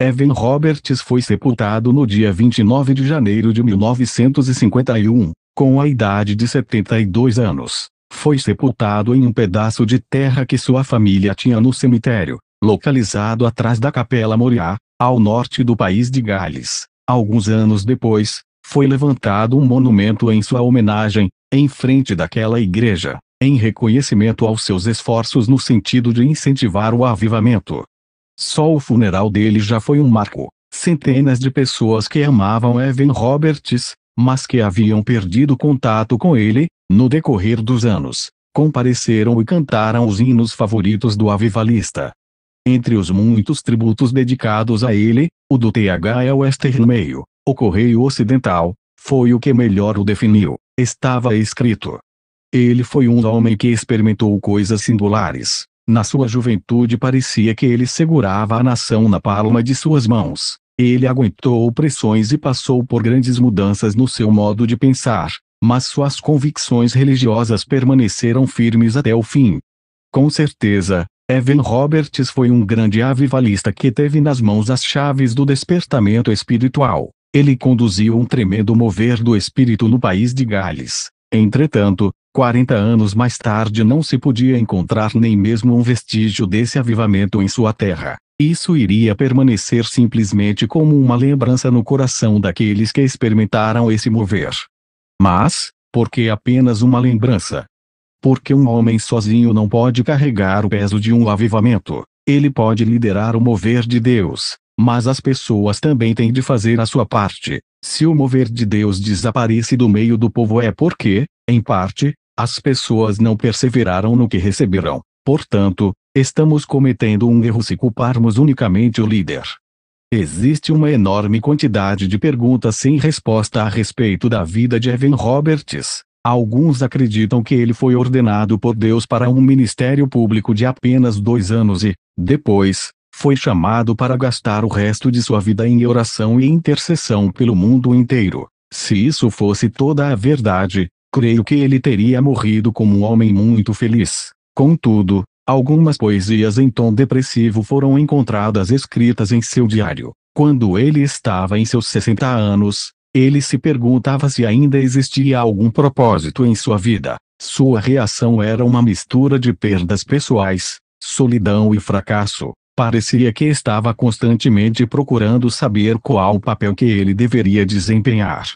Evan Roberts foi sepultado no dia 29 de janeiro de 1951, com a idade de 72 anos. Foi sepultado em um pedaço de terra que sua família tinha no cemitério, localizado atrás da Capela Moriá, ao norte do país de Gales. Alguns anos depois, foi levantado um monumento em sua homenagem, em frente daquela igreja em reconhecimento aos seus esforços no sentido de incentivar o avivamento. Só o funeral dele já foi um marco. Centenas de pessoas que amavam Evan Roberts, mas que haviam perdido contato com ele, no decorrer dos anos, compareceram e cantaram os hinos favoritos do avivalista. Entre os muitos tributos dedicados a ele, o do T.H. Western é Mail, o Correio Ocidental, foi o que melhor o definiu. Estava escrito: ele foi um homem que experimentou coisas singulares. Na sua juventude parecia que ele segurava a nação na palma de suas mãos. Ele aguentou opressões e passou por grandes mudanças no seu modo de pensar, mas suas convicções religiosas permaneceram firmes até o fim. Com certeza, Evan Roberts foi um grande avivalista que teve nas mãos as chaves do despertamento espiritual. Ele conduziu um tremendo mover do espírito no país de Gales, Entretanto, 40 anos mais tarde não se podia encontrar nem mesmo um vestígio desse avivamento em sua terra. Isso iria permanecer simplesmente como uma lembrança no coração daqueles que experimentaram esse mover. Mas, por que apenas uma lembrança? Porque um homem sozinho não pode carregar o peso de um avivamento. Ele pode liderar o mover de Deus, mas as pessoas também têm de fazer a sua parte. Se o mover de Deus desaparece do meio do povo é porque, em parte, as pessoas não perseveraram no que receberão. Portanto, estamos cometendo um erro se culparmos unicamente o líder. Existe uma enorme quantidade de perguntas sem resposta a respeito da vida de Evan Roberts. Alguns acreditam que ele foi ordenado por Deus para um ministério público de apenas dois anos e, depois, foi chamado para gastar o resto de sua vida em oração e intercessão pelo mundo inteiro. Se isso fosse toda a verdade, creio que ele teria morrido como um homem muito feliz. Contudo, algumas poesias em tom depressivo foram encontradas escritas em seu diário. Quando ele estava em seus 60 anos, ele se perguntava se ainda existia algum propósito em sua vida. Sua reação era uma mistura de perdas pessoais, solidão e fracasso. Parecia que estava constantemente procurando saber qual o papel que ele deveria desempenhar.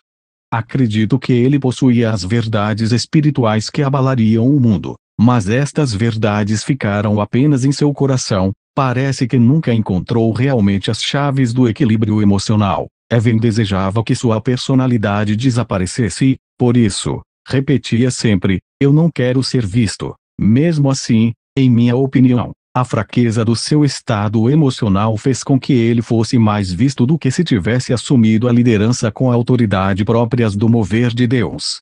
Acredito que ele possuía as verdades espirituais que abalariam o mundo, mas estas verdades ficaram apenas em seu coração. Parece que nunca encontrou realmente as chaves do equilíbrio emocional. Evan desejava que sua personalidade desaparecesse, por isso, repetia sempre: Eu não quero ser visto. Mesmo assim, em minha opinião, a fraqueza do seu estado emocional fez com que ele fosse mais visto do que se tivesse assumido a liderança com a autoridade próprias do mover de Deus.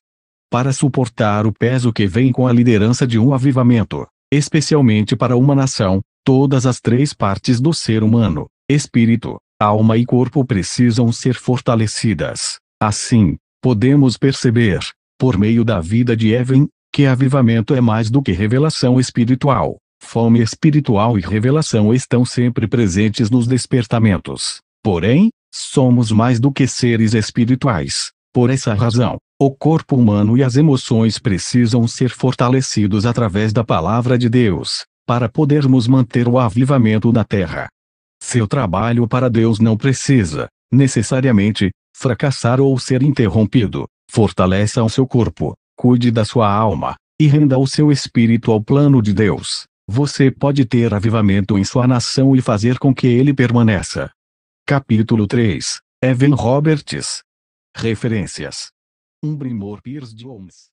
Para suportar o peso que vem com a liderança de um avivamento, especialmente para uma nação, todas as três partes do ser humano, espírito, alma e corpo precisam ser fortalecidas. Assim, podemos perceber, por meio da vida de Evan, que avivamento é mais do que revelação espiritual fome espiritual e revelação estão sempre presentes nos despertamentos. Porém, somos mais do que seres espirituais. Por essa razão, o corpo humano e as emoções precisam ser fortalecidos através da palavra de Deus, para podermos manter o avivamento da terra. Seu trabalho para Deus não precisa, necessariamente, fracassar ou ser interrompido. Fortaleça o seu corpo, cuide da sua alma, e renda o seu espírito ao plano de Deus. Você pode ter avivamento em sua nação e fazer com que ele permaneça. Capítulo 3 Evan Roberts Referências Um primor Pierce Jones